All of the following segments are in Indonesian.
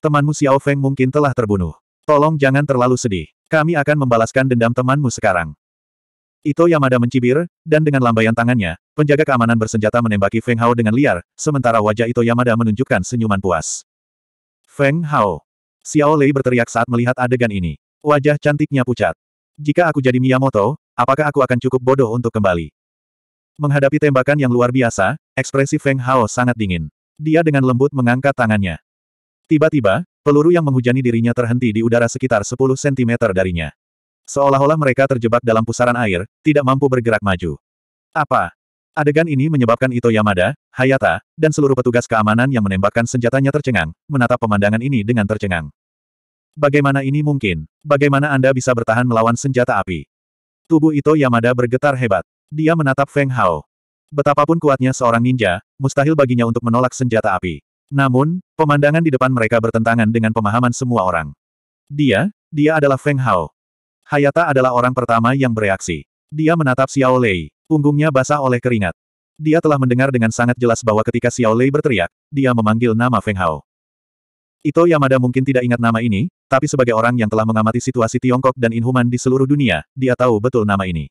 Temanmu Xiao Feng mungkin telah terbunuh. Tolong jangan terlalu sedih. Kami akan membalaskan dendam temanmu sekarang. Ito Yamada mencibir, dan dengan lambaian tangannya, penjaga keamanan bersenjata menembaki Feng Hao dengan liar, sementara wajah Ito Yamada menunjukkan senyuman puas. Feng Hao. Xiao Lei berteriak saat melihat adegan ini. Wajah cantiknya pucat. Jika aku jadi Miyamoto, apakah aku akan cukup bodoh untuk kembali? Menghadapi tembakan yang luar biasa, ekspresi Feng Hao sangat dingin. Dia dengan lembut mengangkat tangannya. Tiba-tiba, peluru yang menghujani dirinya terhenti di udara sekitar 10 cm darinya. Seolah-olah mereka terjebak dalam pusaran air, tidak mampu bergerak maju. Apa? Adegan ini menyebabkan Ito Yamada, Hayata, dan seluruh petugas keamanan yang menembakkan senjatanya tercengang, menatap pemandangan ini dengan tercengang. Bagaimana ini mungkin? Bagaimana Anda bisa bertahan melawan senjata api? Tubuh Ito Yamada bergetar hebat. Dia menatap Feng Hao. Betapapun kuatnya seorang ninja, mustahil baginya untuk menolak senjata api. Namun, pemandangan di depan mereka bertentangan dengan pemahaman semua orang. Dia, dia adalah Feng Hao. Hayata adalah orang pertama yang bereaksi. Dia menatap Xiao Lei, punggungnya basah oleh keringat. Dia telah mendengar dengan sangat jelas bahwa ketika Xiao Lei berteriak, dia memanggil nama Feng Hao. Ito Yamada mungkin tidak ingat nama ini, tapi sebagai orang yang telah mengamati situasi Tiongkok dan Inhuman di seluruh dunia, dia tahu betul nama ini.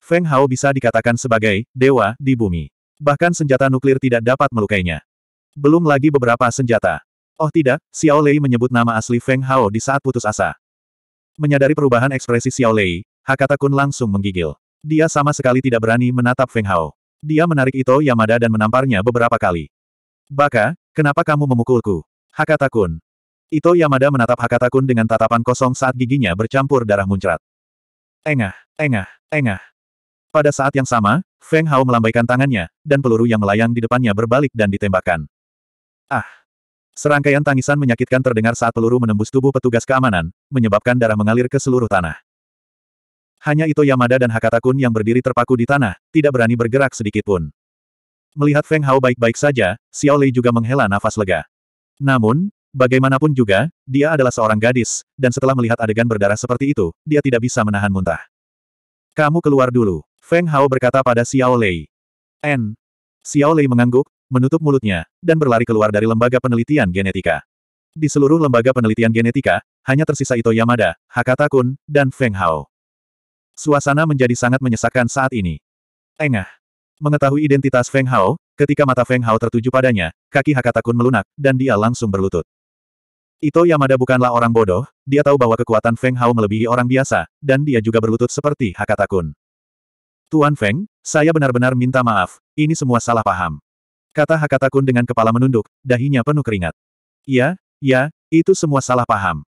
Feng Hao bisa dikatakan sebagai dewa di bumi. Bahkan senjata nuklir tidak dapat melukainya. Belum lagi beberapa senjata. Oh tidak, Xiao Lei menyebut nama asli Feng Hao di saat putus asa. Menyadari perubahan ekspresi Xiao Lei, Hakata Kun langsung menggigil. Dia sama sekali tidak berani menatap Feng Hao. Dia menarik Ito Yamada dan menamparnya beberapa kali. Baka, kenapa kamu memukulku? Hakata Kun. Ito Yamada menatap Hakata Kun dengan tatapan kosong saat giginya bercampur darah muncrat. Engah, engah, engah. Pada saat yang sama, Feng Hao melambaikan tangannya, dan peluru yang melayang di depannya berbalik dan ditembakkan. Ah! Serangkaian tangisan menyakitkan terdengar saat peluru menembus tubuh petugas keamanan, menyebabkan darah mengalir ke seluruh tanah. Hanya itu Yamada dan Hakata Kun yang berdiri terpaku di tanah, tidak berani bergerak sedikit pun. Melihat Feng Hao baik-baik saja, Xiao Lei juga menghela nafas lega. Namun, bagaimanapun juga, dia adalah seorang gadis, dan setelah melihat adegan berdarah seperti itu, dia tidak bisa menahan muntah. Kamu keluar dulu, Feng Hao berkata pada Xiao Lei. N. Xiao Lei mengangguk, menutup mulutnya, dan berlari keluar dari lembaga penelitian genetika. Di seluruh lembaga penelitian genetika, hanya tersisa Ito Yamada, Hakata Kun, dan Feng Hao. Suasana menjadi sangat menyesakkan saat ini. Engah. Mengetahui identitas Feng Hao, ketika mata Feng Hao tertuju padanya, kaki Hakata Kun melunak, dan dia langsung berlutut. Ito Yamada bukanlah orang bodoh, dia tahu bahwa kekuatan Feng Hao melebihi orang biasa, dan dia juga berlutut seperti Hakata Kun. Tuan Feng, saya benar-benar minta maaf, ini semua salah paham. Kata Hakata Kun dengan kepala menunduk, dahinya penuh keringat. ya ya, itu semua salah paham.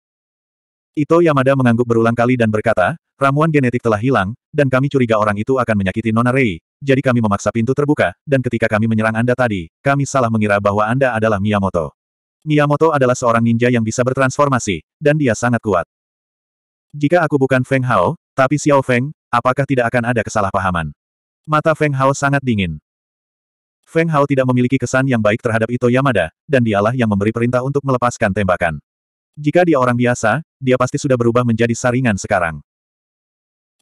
Ito Yamada mengangguk berulang kali dan berkata, ramuan genetik telah hilang, dan kami curiga orang itu akan menyakiti Nona Rei, jadi kami memaksa pintu terbuka, dan ketika kami menyerang Anda tadi, kami salah mengira bahwa Anda adalah Miyamoto. Miyamoto adalah seorang ninja yang bisa bertransformasi, dan dia sangat kuat. Jika aku bukan Feng Hao, tapi Xiao Feng, apakah tidak akan ada kesalahpahaman? Mata Feng Hao sangat dingin. Feng Hao tidak memiliki kesan yang baik terhadap Ito Yamada, dan dialah yang memberi perintah untuk melepaskan tembakan. Jika dia orang biasa, dia pasti sudah berubah menjadi saringan sekarang.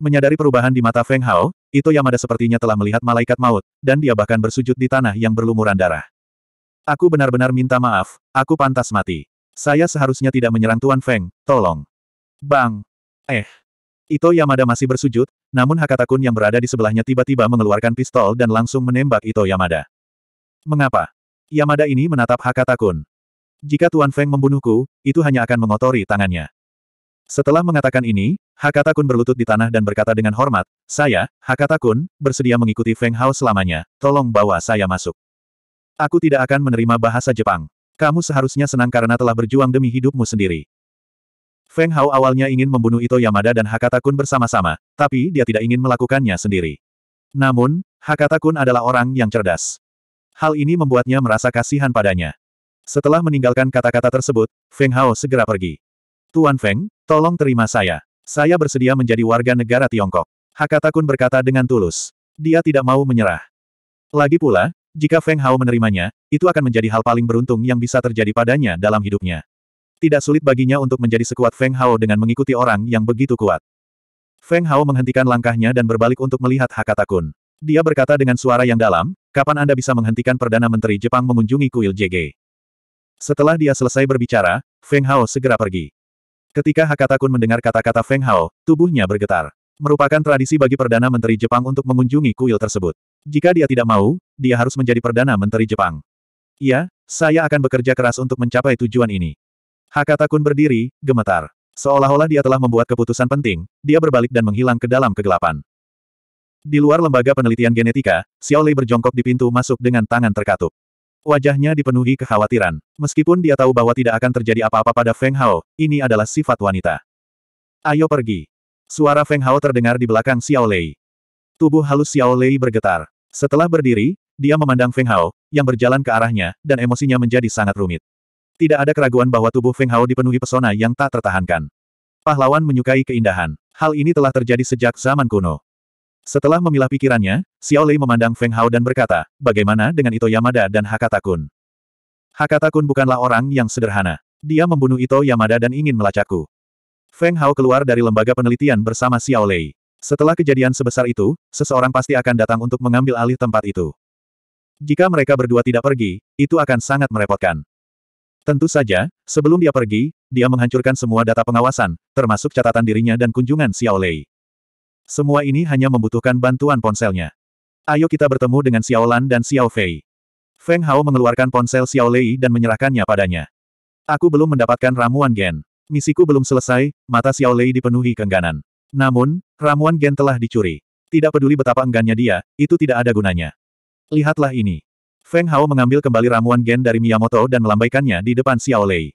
Menyadari perubahan di mata Feng Hao, Ito Yamada sepertinya telah melihat malaikat maut, dan dia bahkan bersujud di tanah yang berlumuran darah. Aku benar-benar minta maaf, aku pantas mati. Saya seharusnya tidak menyerang Tuan Feng, tolong. Bang! Eh! Ito Yamada masih bersujud, namun Hakatakun yang berada di sebelahnya tiba-tiba mengeluarkan pistol dan langsung menembak Ito Yamada. Mengapa? Yamada ini menatap Hakata Hakatakun. Jika Tuan Feng membunuhku, itu hanya akan mengotori tangannya. Setelah mengatakan ini, Hakata Hakatakun berlutut di tanah dan berkata dengan hormat, Saya, Hakata Hakatakun, bersedia mengikuti Feng Hao selamanya, tolong bawa saya masuk. Aku tidak akan menerima bahasa Jepang. Kamu seharusnya senang karena telah berjuang demi hidupmu sendiri. Feng Hao awalnya ingin membunuh Ito Yamada dan Hakata Hakatakun bersama-sama, tapi dia tidak ingin melakukannya sendiri. Namun, Hakata Hakatakun adalah orang yang cerdas. Hal ini membuatnya merasa kasihan padanya. Setelah meninggalkan kata-kata tersebut, Feng Hao segera pergi. Tuan Feng, tolong terima saya. Saya bersedia menjadi warga negara Tiongkok. Hakata Kun berkata dengan tulus. Dia tidak mau menyerah. Lagi pula, jika Feng Hao menerimanya, itu akan menjadi hal paling beruntung yang bisa terjadi padanya dalam hidupnya. Tidak sulit baginya untuk menjadi sekuat Feng Hao dengan mengikuti orang yang begitu kuat. Feng Hao menghentikan langkahnya dan berbalik untuk melihat Hakata Kun. Dia berkata dengan suara yang dalam, Kapan Anda bisa menghentikan Perdana Menteri Jepang mengunjungi kuil JG? Setelah dia selesai berbicara, Feng Hao segera pergi. Ketika Hakata Kun mendengar kata-kata Feng Hao, tubuhnya bergetar. Merupakan tradisi bagi Perdana Menteri Jepang untuk mengunjungi kuil tersebut. Jika dia tidak mau, dia harus menjadi Perdana Menteri Jepang. Iya, saya akan bekerja keras untuk mencapai tujuan ini. Hakata Kun berdiri, gemetar. Seolah-olah dia telah membuat keputusan penting, dia berbalik dan menghilang ke dalam kegelapan. Di luar lembaga penelitian genetika, Xiao Lei berjongkok di pintu masuk dengan tangan terkatup. Wajahnya dipenuhi kekhawatiran. Meskipun dia tahu bahwa tidak akan terjadi apa-apa pada Feng Hao, ini adalah sifat wanita. Ayo pergi. Suara Feng Hao terdengar di belakang Xiao Lei. Tubuh halus Xiao Lei bergetar. Setelah berdiri, dia memandang Feng Hao, yang berjalan ke arahnya, dan emosinya menjadi sangat rumit. Tidak ada keraguan bahwa tubuh Feng Hao dipenuhi pesona yang tak tertahankan. Pahlawan menyukai keindahan. Hal ini telah terjadi sejak zaman kuno. Setelah memilah pikirannya, Xiao Lei memandang Feng Hao dan berkata, bagaimana dengan Ito Yamada dan Hakata Kun? Hakata Kun bukanlah orang yang sederhana. Dia membunuh Ito Yamada dan ingin melacakku. Feng Hao keluar dari lembaga penelitian bersama Xiao Lei. Setelah kejadian sebesar itu, seseorang pasti akan datang untuk mengambil alih tempat itu. Jika mereka berdua tidak pergi, itu akan sangat merepotkan. Tentu saja, sebelum dia pergi, dia menghancurkan semua data pengawasan, termasuk catatan dirinya dan kunjungan Xiao Lei. Semua ini hanya membutuhkan bantuan ponselnya. Ayo kita bertemu dengan Xiao Lan dan Xiao Fei. Feng Hao mengeluarkan ponsel Xiao Lei dan menyerahkannya padanya. Aku belum mendapatkan ramuan gen. Misiku belum selesai, mata Xiao Lei dipenuhi kengganan. Namun, ramuan gen telah dicuri. Tidak peduli betapa enggannya dia, itu tidak ada gunanya. Lihatlah ini. Feng Hao mengambil kembali ramuan gen dari Miyamoto dan melambaikannya di depan Xiao Lei.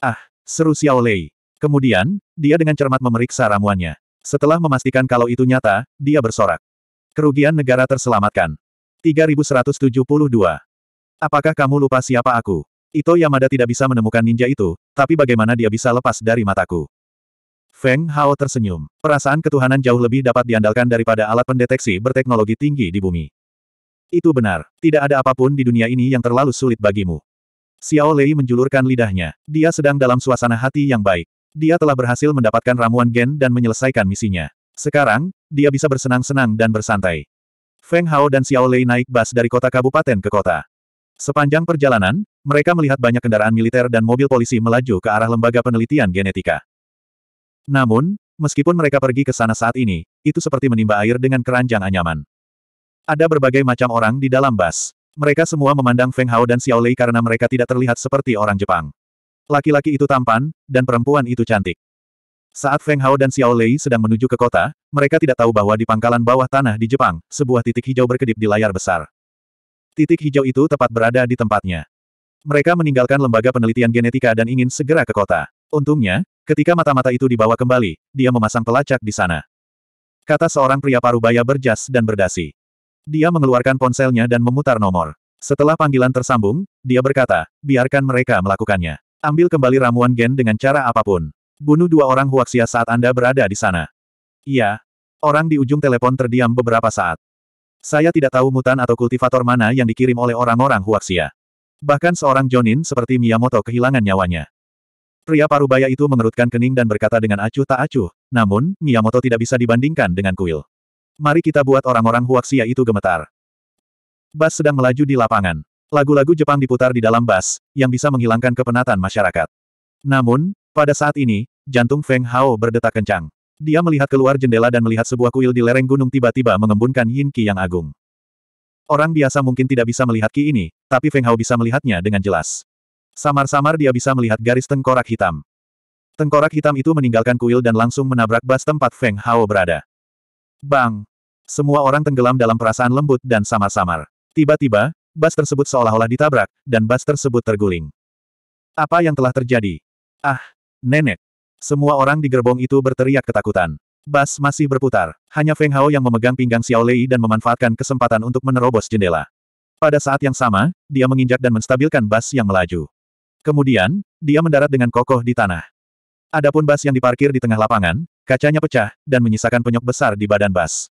Ah, seru Xiao Lei. Kemudian, dia dengan cermat memeriksa ramuannya. Setelah memastikan kalau itu nyata, dia bersorak. Kerugian negara terselamatkan. 3172. Apakah kamu lupa siapa aku? Ito Yamada tidak bisa menemukan ninja itu, tapi bagaimana dia bisa lepas dari mataku? Feng Hao tersenyum. Perasaan ketuhanan jauh lebih dapat diandalkan daripada alat pendeteksi berteknologi tinggi di bumi. Itu benar. Tidak ada apapun di dunia ini yang terlalu sulit bagimu. Xiao Lei menjulurkan lidahnya. Dia sedang dalam suasana hati yang baik. Dia telah berhasil mendapatkan ramuan gen dan menyelesaikan misinya. Sekarang, dia bisa bersenang-senang dan bersantai. Feng Hao dan Xiao Lei naik bus dari kota kabupaten ke kota. Sepanjang perjalanan, mereka melihat banyak kendaraan militer dan mobil polisi melaju ke arah lembaga penelitian genetika. Namun, meskipun mereka pergi ke sana saat ini, itu seperti menimba air dengan keranjang anyaman. Ada berbagai macam orang di dalam bus. Mereka semua memandang Feng Hao dan Xiao Lei karena mereka tidak terlihat seperti orang Jepang. Laki-laki itu tampan, dan perempuan itu cantik. Saat Feng Hao dan Xiao Lei sedang menuju ke kota, mereka tidak tahu bahwa di pangkalan bawah tanah di Jepang, sebuah titik hijau berkedip di layar besar. Titik hijau itu tepat berada di tempatnya. Mereka meninggalkan lembaga penelitian genetika dan ingin segera ke kota. Untungnya, ketika mata-mata itu dibawa kembali, dia memasang pelacak di sana. Kata seorang pria parubaya berjas dan berdasi. Dia mengeluarkan ponselnya dan memutar nomor. Setelah panggilan tersambung, dia berkata, biarkan mereka melakukannya. Ambil kembali ramuan gen dengan cara apapun. Bunuh dua orang Huaxia saat Anda berada di sana. Iya. Orang di ujung telepon terdiam beberapa saat. Saya tidak tahu mutan atau kultivator mana yang dikirim oleh orang-orang Huaxia. Bahkan seorang Jonin seperti Miyamoto kehilangan nyawanya. Pria parubaya itu mengerutkan kening dan berkata dengan acuh tak acuh, namun, Miyamoto tidak bisa dibandingkan dengan kuil. Mari kita buat orang-orang Huaxia itu gemetar. Bas sedang melaju di lapangan. Lagu-lagu Jepang diputar di dalam bas, yang bisa menghilangkan kepenatan masyarakat. Namun, pada saat ini, jantung Feng Hao berdetak kencang. Dia melihat keluar jendela dan melihat sebuah kuil di lereng gunung tiba-tiba mengembunkan yin qi yang agung. Orang biasa mungkin tidak bisa melihat qi ini, tapi Feng Hao bisa melihatnya dengan jelas. Samar-samar dia bisa melihat garis tengkorak hitam. Tengkorak hitam itu meninggalkan kuil dan langsung menabrak bas tempat Feng Hao berada. Bang! Semua orang tenggelam dalam perasaan lembut dan samar-samar. Tiba-tiba, bas tersebut seolah-olah ditabrak, dan bas tersebut terguling. Apa yang telah terjadi? Ah, nenek. Semua orang di gerbong itu berteriak ketakutan. Bas masih berputar. Hanya Feng Hao yang memegang pinggang Xiao Lei dan memanfaatkan kesempatan untuk menerobos jendela. Pada saat yang sama, dia menginjak dan menstabilkan bas yang melaju. Kemudian, dia mendarat dengan kokoh di tanah. Adapun bas yang diparkir di tengah lapangan, kacanya pecah, dan menyisakan penyok besar di badan bas.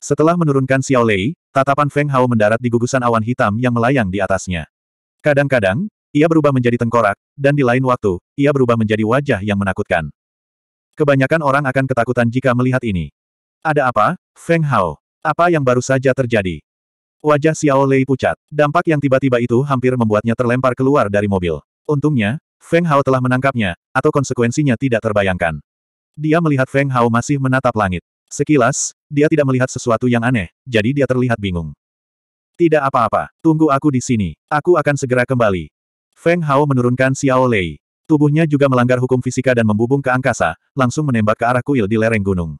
Setelah menurunkan Xiao Lei, tatapan Feng Hao mendarat di gugusan awan hitam yang melayang di atasnya. Kadang-kadang, ia berubah menjadi tengkorak, dan di lain waktu, ia berubah menjadi wajah yang menakutkan. Kebanyakan orang akan ketakutan jika melihat ini. Ada apa, Feng Hao? Apa yang baru saja terjadi? Wajah Xiao Lei pucat. Dampak yang tiba-tiba itu hampir membuatnya terlempar keluar dari mobil. Untungnya, Feng Hao telah menangkapnya, atau konsekuensinya tidak terbayangkan. Dia melihat Feng Hao masih menatap langit. Sekilas, dia tidak melihat sesuatu yang aneh, jadi dia terlihat bingung. Tidak apa-apa, tunggu aku di sini. Aku akan segera kembali. Feng Hao menurunkan Xiao Lei. Tubuhnya juga melanggar hukum fisika dan membubung ke angkasa, langsung menembak ke arah kuil di lereng gunung.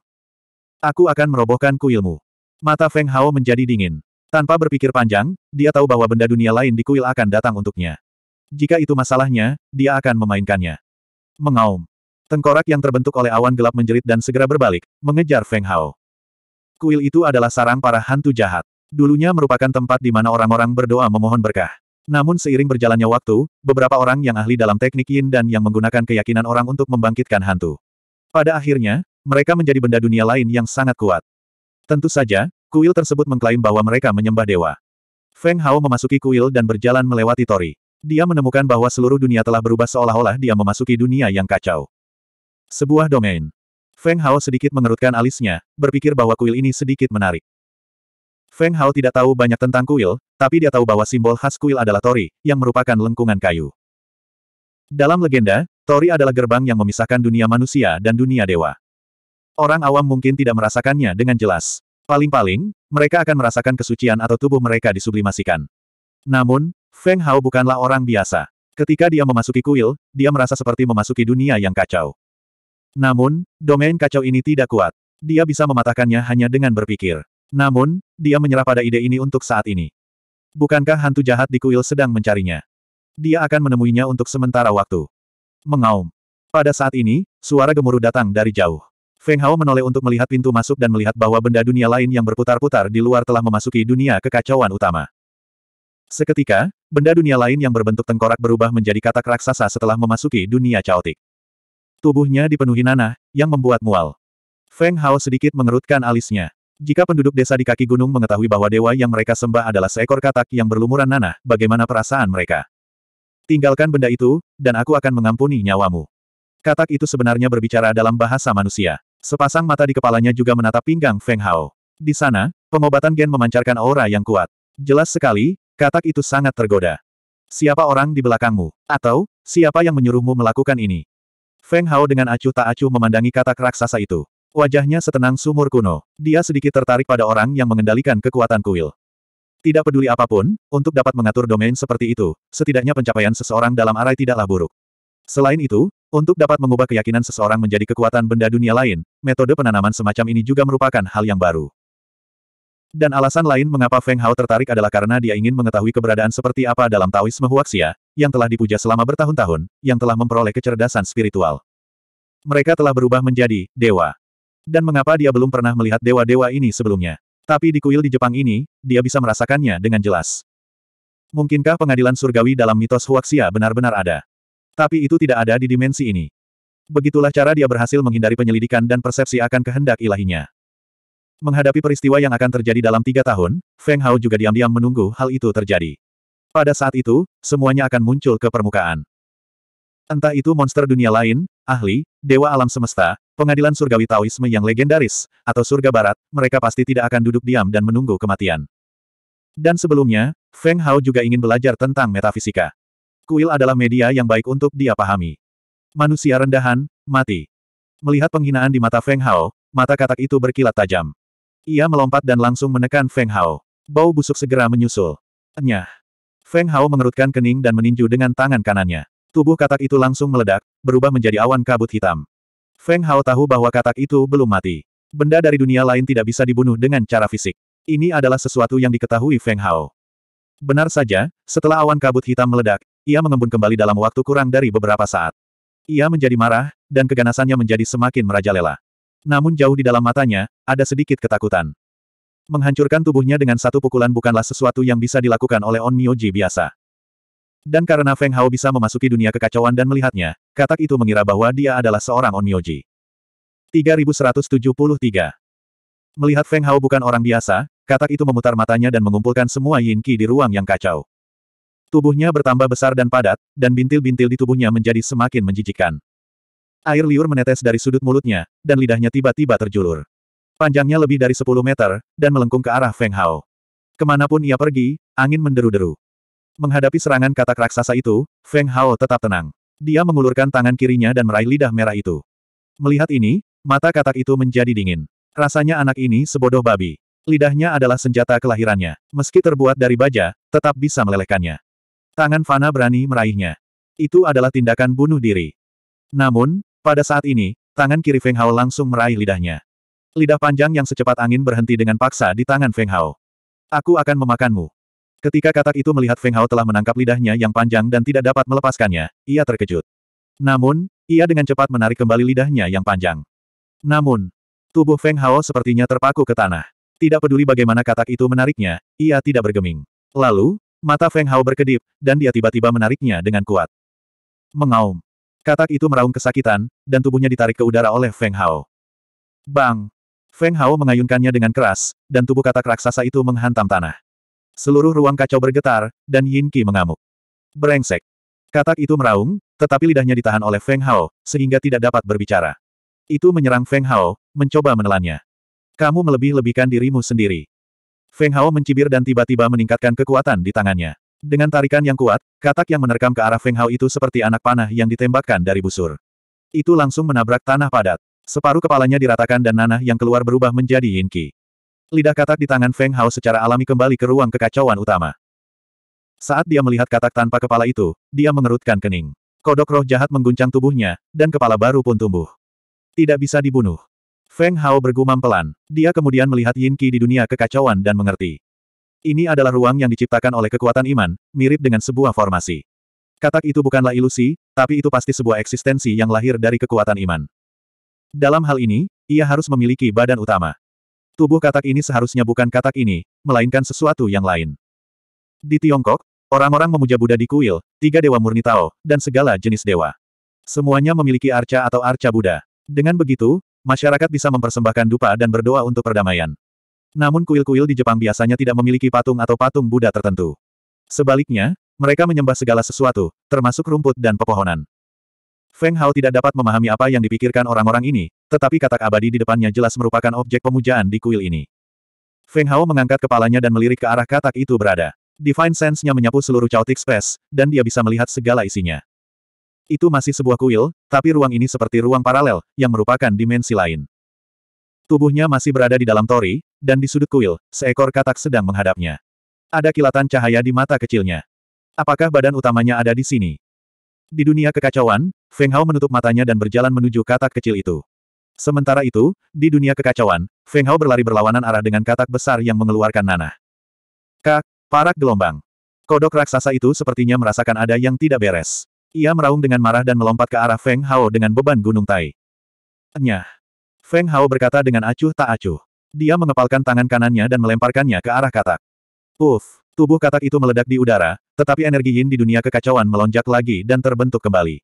Aku akan merobohkan kuilmu. Mata Feng Hao menjadi dingin. Tanpa berpikir panjang, dia tahu bahwa benda dunia lain di kuil akan datang untuknya. Jika itu masalahnya, dia akan memainkannya. Mengaum. Tengkorak yang terbentuk oleh awan gelap menjerit dan segera berbalik, mengejar Feng Hao. Kuil itu adalah sarang para hantu jahat. Dulunya merupakan tempat di mana orang-orang berdoa memohon berkah. Namun seiring berjalannya waktu, beberapa orang yang ahli dalam teknik yin dan yang menggunakan keyakinan orang untuk membangkitkan hantu. Pada akhirnya, mereka menjadi benda dunia lain yang sangat kuat. Tentu saja, kuil tersebut mengklaim bahwa mereka menyembah dewa. Feng Hao memasuki kuil dan berjalan melewati tori. Dia menemukan bahwa seluruh dunia telah berubah seolah-olah dia memasuki dunia yang kacau. Sebuah domain. Feng Hao sedikit mengerutkan alisnya, berpikir bahwa kuil ini sedikit menarik. Feng Hao tidak tahu banyak tentang kuil, tapi dia tahu bahwa simbol khas kuil adalah tori, yang merupakan lengkungan kayu. Dalam legenda, tori adalah gerbang yang memisahkan dunia manusia dan dunia dewa. Orang awam mungkin tidak merasakannya dengan jelas. Paling-paling, mereka akan merasakan kesucian atau tubuh mereka disublimasikan. Namun, Feng Hao bukanlah orang biasa. Ketika dia memasuki kuil, dia merasa seperti memasuki dunia yang kacau. Namun, domain kacau ini tidak kuat. Dia bisa mematahkannya hanya dengan berpikir. Namun, dia menyerah pada ide ini untuk saat ini. Bukankah hantu jahat di kuil sedang mencarinya? Dia akan menemuinya untuk sementara waktu. Mengaum. Pada saat ini, suara gemuruh datang dari jauh. Feng Hao menoleh untuk melihat pintu masuk dan melihat bahwa benda dunia lain yang berputar-putar di luar telah memasuki dunia kekacauan utama. Seketika, benda dunia lain yang berbentuk tengkorak berubah menjadi katak raksasa setelah memasuki dunia caotik. Tubuhnya dipenuhi nanah, yang membuat mual. Feng Hao sedikit mengerutkan alisnya. Jika penduduk desa di kaki gunung mengetahui bahwa dewa yang mereka sembah adalah seekor katak yang berlumuran nanah, bagaimana perasaan mereka? Tinggalkan benda itu, dan aku akan mengampuni nyawamu. Katak itu sebenarnya berbicara dalam bahasa manusia. Sepasang mata di kepalanya juga menatap pinggang Feng Hao. Di sana, pengobatan gen memancarkan aura yang kuat. Jelas sekali, katak itu sangat tergoda. Siapa orang di belakangmu? Atau, siapa yang menyuruhmu melakukan ini? Feng Hao dengan acuh tak acuh memandangi katak raksasa itu. Wajahnya setenang sumur kuno. Dia sedikit tertarik pada orang yang mengendalikan kekuatan kuil. Tidak peduli apapun, untuk dapat mengatur domain seperti itu, setidaknya pencapaian seseorang dalam arai tidaklah buruk. Selain itu, untuk dapat mengubah keyakinan seseorang menjadi kekuatan benda dunia lain, metode penanaman semacam ini juga merupakan hal yang baru. Dan alasan lain mengapa Feng Hao tertarik adalah karena dia ingin mengetahui keberadaan seperti apa dalam Taoisme Huaxia, yang telah dipuja selama bertahun-tahun, yang telah memperoleh kecerdasan spiritual. Mereka telah berubah menjadi dewa. Dan mengapa dia belum pernah melihat dewa-dewa ini sebelumnya? Tapi di kuil di Jepang ini, dia bisa merasakannya dengan jelas. Mungkinkah pengadilan surgawi dalam mitos Huaxia benar-benar ada? Tapi itu tidak ada di dimensi ini. Begitulah cara dia berhasil menghindari penyelidikan dan persepsi akan kehendak ilahinya. Menghadapi peristiwa yang akan terjadi dalam tiga tahun, Feng Hao juga diam-diam menunggu hal itu terjadi. Pada saat itu, semuanya akan muncul ke permukaan. Entah itu monster dunia lain, ahli, dewa alam semesta, pengadilan surgawi Taoisme yang legendaris, atau surga barat, mereka pasti tidak akan duduk diam dan menunggu kematian. Dan sebelumnya, Feng Hao juga ingin belajar tentang metafisika. Kuil adalah media yang baik untuk dia pahami. Manusia rendahan, mati. Melihat penghinaan di mata Feng Hao, mata katak itu berkilat tajam. Ia melompat dan langsung menekan Feng Hao. Bau busuk segera menyusul. Enyah. Feng Hao mengerutkan kening dan meninju dengan tangan kanannya. Tubuh katak itu langsung meledak, berubah menjadi awan kabut hitam. Feng Hao tahu bahwa katak itu belum mati. Benda dari dunia lain tidak bisa dibunuh dengan cara fisik. Ini adalah sesuatu yang diketahui Feng Hao. Benar saja, setelah awan kabut hitam meledak, ia mengembun kembali dalam waktu kurang dari beberapa saat. Ia menjadi marah, dan keganasannya menjadi semakin merajalela. Namun jauh di dalam matanya, ada sedikit ketakutan menghancurkan tubuhnya dengan satu pukulan bukanlah sesuatu yang bisa dilakukan oleh On Myoji biasa. Dan karena Feng Hao bisa memasuki dunia kekacauan dan melihatnya, katak itu mengira bahwa dia adalah seorang On Myoji. 3173 Melihat Feng Hao bukan orang biasa, katak itu memutar matanya dan mengumpulkan semua yin qi di ruang yang kacau. Tubuhnya bertambah besar dan padat, dan bintil-bintil di tubuhnya menjadi semakin menjijikkan. Air liur menetes dari sudut mulutnya, dan lidahnya tiba-tiba terjulur. Panjangnya lebih dari 10 meter, dan melengkung ke arah Feng Hao. Kemanapun ia pergi, angin menderu-deru. Menghadapi serangan katak raksasa itu, Feng Hao tetap tenang. Dia mengulurkan tangan kirinya dan meraih lidah merah itu. Melihat ini, mata katak itu menjadi dingin. Rasanya anak ini sebodoh babi. Lidahnya adalah senjata kelahirannya. Meski terbuat dari baja, tetap bisa melelehkannya. Tangan Fana berani meraihnya. Itu adalah tindakan bunuh diri. Namun, pada saat ini, tangan kiri Feng Hao langsung meraih lidahnya. Lidah panjang yang secepat angin berhenti dengan paksa di tangan Feng Hao. Aku akan memakanmu. Ketika katak itu melihat Feng Hao telah menangkap lidahnya yang panjang dan tidak dapat melepaskannya, ia terkejut. Namun, ia dengan cepat menarik kembali lidahnya yang panjang. Namun, tubuh Feng Hao sepertinya terpaku ke tanah. Tidak peduli bagaimana katak itu menariknya, ia tidak bergeming. Lalu, mata Feng Hao berkedip, dan dia tiba-tiba menariknya dengan kuat. Mengaum. Katak itu meraung kesakitan, dan tubuhnya ditarik ke udara oleh Feng Hao. Bang! Feng Hao mengayunkannya dengan keras, dan tubuh katak raksasa itu menghantam tanah. Seluruh ruang kacau bergetar, dan Yin Qi mengamuk. Brengsek. Katak itu meraung, tetapi lidahnya ditahan oleh Feng Hao, sehingga tidak dapat berbicara. Itu menyerang Feng Hao, mencoba menelannya. Kamu melebih-lebihkan dirimu sendiri. Feng Hao mencibir dan tiba-tiba meningkatkan kekuatan di tangannya. Dengan tarikan yang kuat, katak yang menerkam ke arah Feng Hao itu seperti anak panah yang ditembakkan dari busur. Itu langsung menabrak tanah padat. Separuh kepalanya diratakan dan nanah yang keluar berubah menjadi yin Lidah katak di tangan Feng Hao secara alami kembali ke ruang kekacauan utama. Saat dia melihat katak tanpa kepala itu, dia mengerutkan kening. Kodok roh jahat mengguncang tubuhnya, dan kepala baru pun tumbuh. Tidak bisa dibunuh. Feng Hao bergumam pelan. Dia kemudian melihat Yin Qi di dunia kekacauan dan mengerti. Ini adalah ruang yang diciptakan oleh kekuatan iman, mirip dengan sebuah formasi. Katak itu bukanlah ilusi, tapi itu pasti sebuah eksistensi yang lahir dari kekuatan iman. Dalam hal ini, ia harus memiliki badan utama. Tubuh katak ini seharusnya bukan katak ini, melainkan sesuatu yang lain. Di Tiongkok, orang-orang memuja Buddha di kuil, tiga dewa murni Tao, dan segala jenis dewa. Semuanya memiliki arca atau arca Buddha. Dengan begitu, masyarakat bisa mempersembahkan dupa dan berdoa untuk perdamaian. Namun kuil-kuil di Jepang biasanya tidak memiliki patung atau patung Buddha tertentu. Sebaliknya, mereka menyembah segala sesuatu, termasuk rumput dan pepohonan. Feng Hao tidak dapat memahami apa yang dipikirkan orang-orang ini, tetapi katak abadi di depannya jelas merupakan objek pemujaan di kuil ini. Feng Hao mengangkat kepalanya dan melirik ke arah katak itu berada. Divine Sense-nya menyapu seluruh Chaotic Space, dan dia bisa melihat segala isinya. Itu masih sebuah kuil, tapi ruang ini seperti ruang paralel, yang merupakan dimensi lain. Tubuhnya masih berada di dalam tori, dan di sudut kuil, seekor katak sedang menghadapnya. Ada kilatan cahaya di mata kecilnya. Apakah badan utamanya ada di sini? Di dunia kekacauan, Feng Hao menutup matanya dan berjalan menuju katak kecil itu. Sementara itu, di dunia kekacauan, Feng Hao berlari berlawanan arah dengan katak besar yang mengeluarkan nanah. Kak, parak gelombang. Kodok raksasa itu sepertinya merasakan ada yang tidak beres. Ia meraung dengan marah dan melompat ke arah Feng Hao dengan beban gunung tai. Nyah. Feng Hao berkata dengan acuh tak acuh. Dia mengepalkan tangan kanannya dan melemparkannya ke arah katak. Uf, tubuh katak itu meledak di udara, tetapi energi yin di dunia kekacauan melonjak lagi dan terbentuk kembali.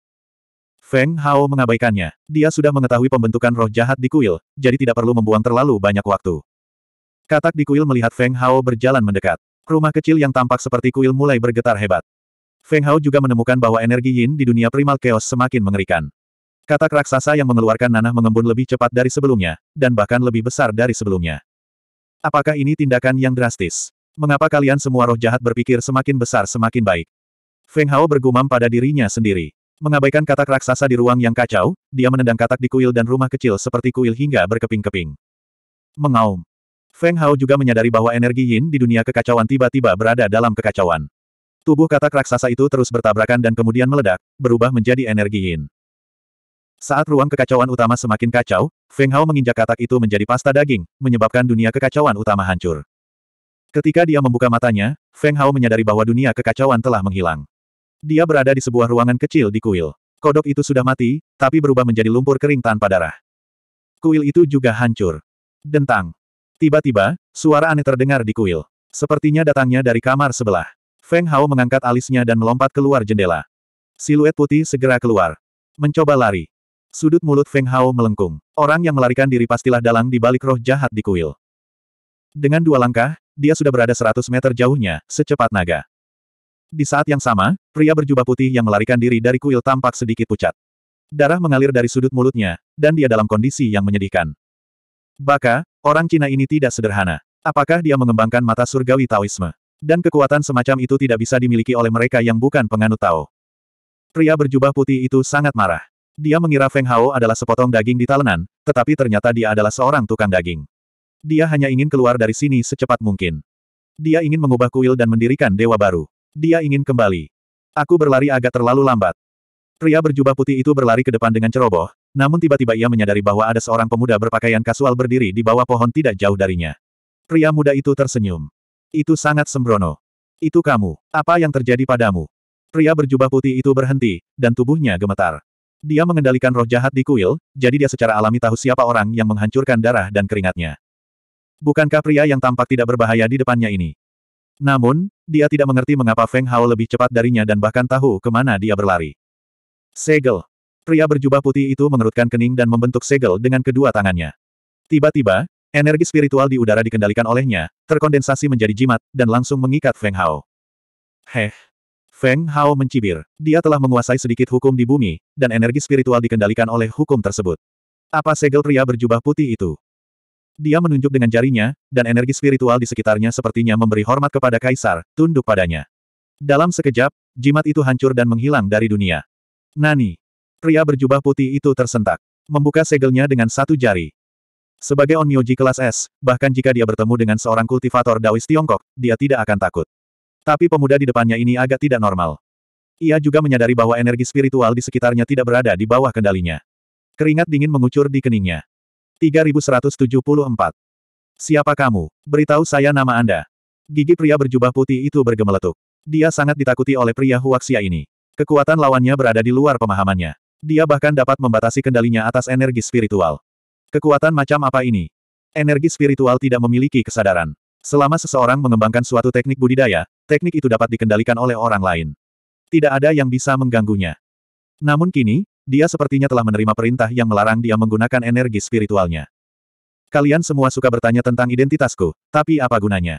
Feng Hao mengabaikannya. Dia sudah mengetahui pembentukan roh jahat di kuil, jadi tidak perlu membuang terlalu banyak waktu. Katak di kuil melihat Feng Hao berjalan mendekat. Rumah kecil yang tampak seperti kuil mulai bergetar hebat. Feng Hao juga menemukan bahwa energi yin di dunia primal chaos semakin mengerikan. Katak raksasa yang mengeluarkan nanah mengembun lebih cepat dari sebelumnya, dan bahkan lebih besar dari sebelumnya. Apakah ini tindakan yang drastis? Mengapa kalian semua roh jahat berpikir semakin besar semakin baik? Feng Hao bergumam pada dirinya sendiri. Mengabaikan katak raksasa di ruang yang kacau, dia menendang katak di kuil dan rumah kecil seperti kuil hingga berkeping-keping. Mengaum. Feng Hao juga menyadari bahwa energi yin di dunia kekacauan tiba-tiba berada dalam kekacauan. Tubuh katak raksasa itu terus bertabrakan dan kemudian meledak, berubah menjadi energi yin. Saat ruang kekacauan utama semakin kacau, Feng Hao menginjak katak itu menjadi pasta daging, menyebabkan dunia kekacauan utama hancur. Ketika dia membuka matanya, Feng Hao menyadari bahwa dunia kekacauan telah menghilang. Dia berada di sebuah ruangan kecil di kuil. Kodok itu sudah mati, tapi berubah menjadi lumpur kering tanpa darah. Kuil itu juga hancur. Dentang. Tiba-tiba, suara aneh terdengar di kuil. Sepertinya datangnya dari kamar sebelah. Feng Hao mengangkat alisnya dan melompat keluar jendela. Siluet putih segera keluar. Mencoba lari. Sudut mulut Feng Hao melengkung. Orang yang melarikan diri pastilah dalang di balik roh jahat di kuil. Dengan dua langkah, dia sudah berada 100 meter jauhnya, secepat naga. Di saat yang sama, pria berjubah putih yang melarikan diri dari kuil tampak sedikit pucat. Darah mengalir dari sudut mulutnya, dan dia dalam kondisi yang menyedihkan. Baka, orang Cina ini tidak sederhana. Apakah dia mengembangkan mata surgawi Taoisme? Dan kekuatan semacam itu tidak bisa dimiliki oleh mereka yang bukan penganut Tao. Pria berjubah putih itu sangat marah. Dia mengira Feng Hao adalah sepotong daging di talenan, tetapi ternyata dia adalah seorang tukang daging. Dia hanya ingin keluar dari sini secepat mungkin. Dia ingin mengubah kuil dan mendirikan dewa baru. Dia ingin kembali. Aku berlari agak terlalu lambat. Pria berjubah putih itu berlari ke depan dengan ceroboh, namun tiba-tiba ia menyadari bahwa ada seorang pemuda berpakaian kasual berdiri di bawah pohon tidak jauh darinya. Pria muda itu tersenyum. Itu sangat sembrono. Itu kamu. Apa yang terjadi padamu? Pria berjubah putih itu berhenti, dan tubuhnya gemetar. Dia mengendalikan roh jahat di kuil, jadi dia secara alami tahu siapa orang yang menghancurkan darah dan keringatnya. Bukankah pria yang tampak tidak berbahaya di depannya ini? Namun, dia tidak mengerti mengapa Feng Hao lebih cepat darinya dan bahkan tahu kemana dia berlari. Segel. Pria berjubah putih itu mengerutkan kening dan membentuk segel dengan kedua tangannya. Tiba-tiba, energi spiritual di udara dikendalikan olehnya, terkondensasi menjadi jimat, dan langsung mengikat Feng Hao. Heh. Feng Hao mencibir. Dia telah menguasai sedikit hukum di bumi, dan energi spiritual dikendalikan oleh hukum tersebut. Apa segel pria berjubah putih itu? Dia menunjuk dengan jarinya, dan energi spiritual di sekitarnya sepertinya memberi hormat kepada kaisar, tunduk padanya. Dalam sekejap, jimat itu hancur dan menghilang dari dunia. Nani. Pria berjubah putih itu tersentak. Membuka segelnya dengan satu jari. Sebagai onmyoji kelas S, bahkan jika dia bertemu dengan seorang kultivator Daois Tiongkok, dia tidak akan takut. Tapi pemuda di depannya ini agak tidak normal. Ia juga menyadari bahwa energi spiritual di sekitarnya tidak berada di bawah kendalinya. Keringat dingin mengucur di keningnya. 3174. Siapa kamu? Beritahu saya nama Anda. Gigi pria berjubah putih itu bergemeletuk. Dia sangat ditakuti oleh pria Huaxia ini. Kekuatan lawannya berada di luar pemahamannya. Dia bahkan dapat membatasi kendalinya atas energi spiritual. Kekuatan macam apa ini? Energi spiritual tidak memiliki kesadaran. Selama seseorang mengembangkan suatu teknik budidaya, teknik itu dapat dikendalikan oleh orang lain. Tidak ada yang bisa mengganggunya. Namun kini, dia sepertinya telah menerima perintah yang melarang dia menggunakan energi spiritualnya. Kalian semua suka bertanya tentang identitasku, tapi apa gunanya?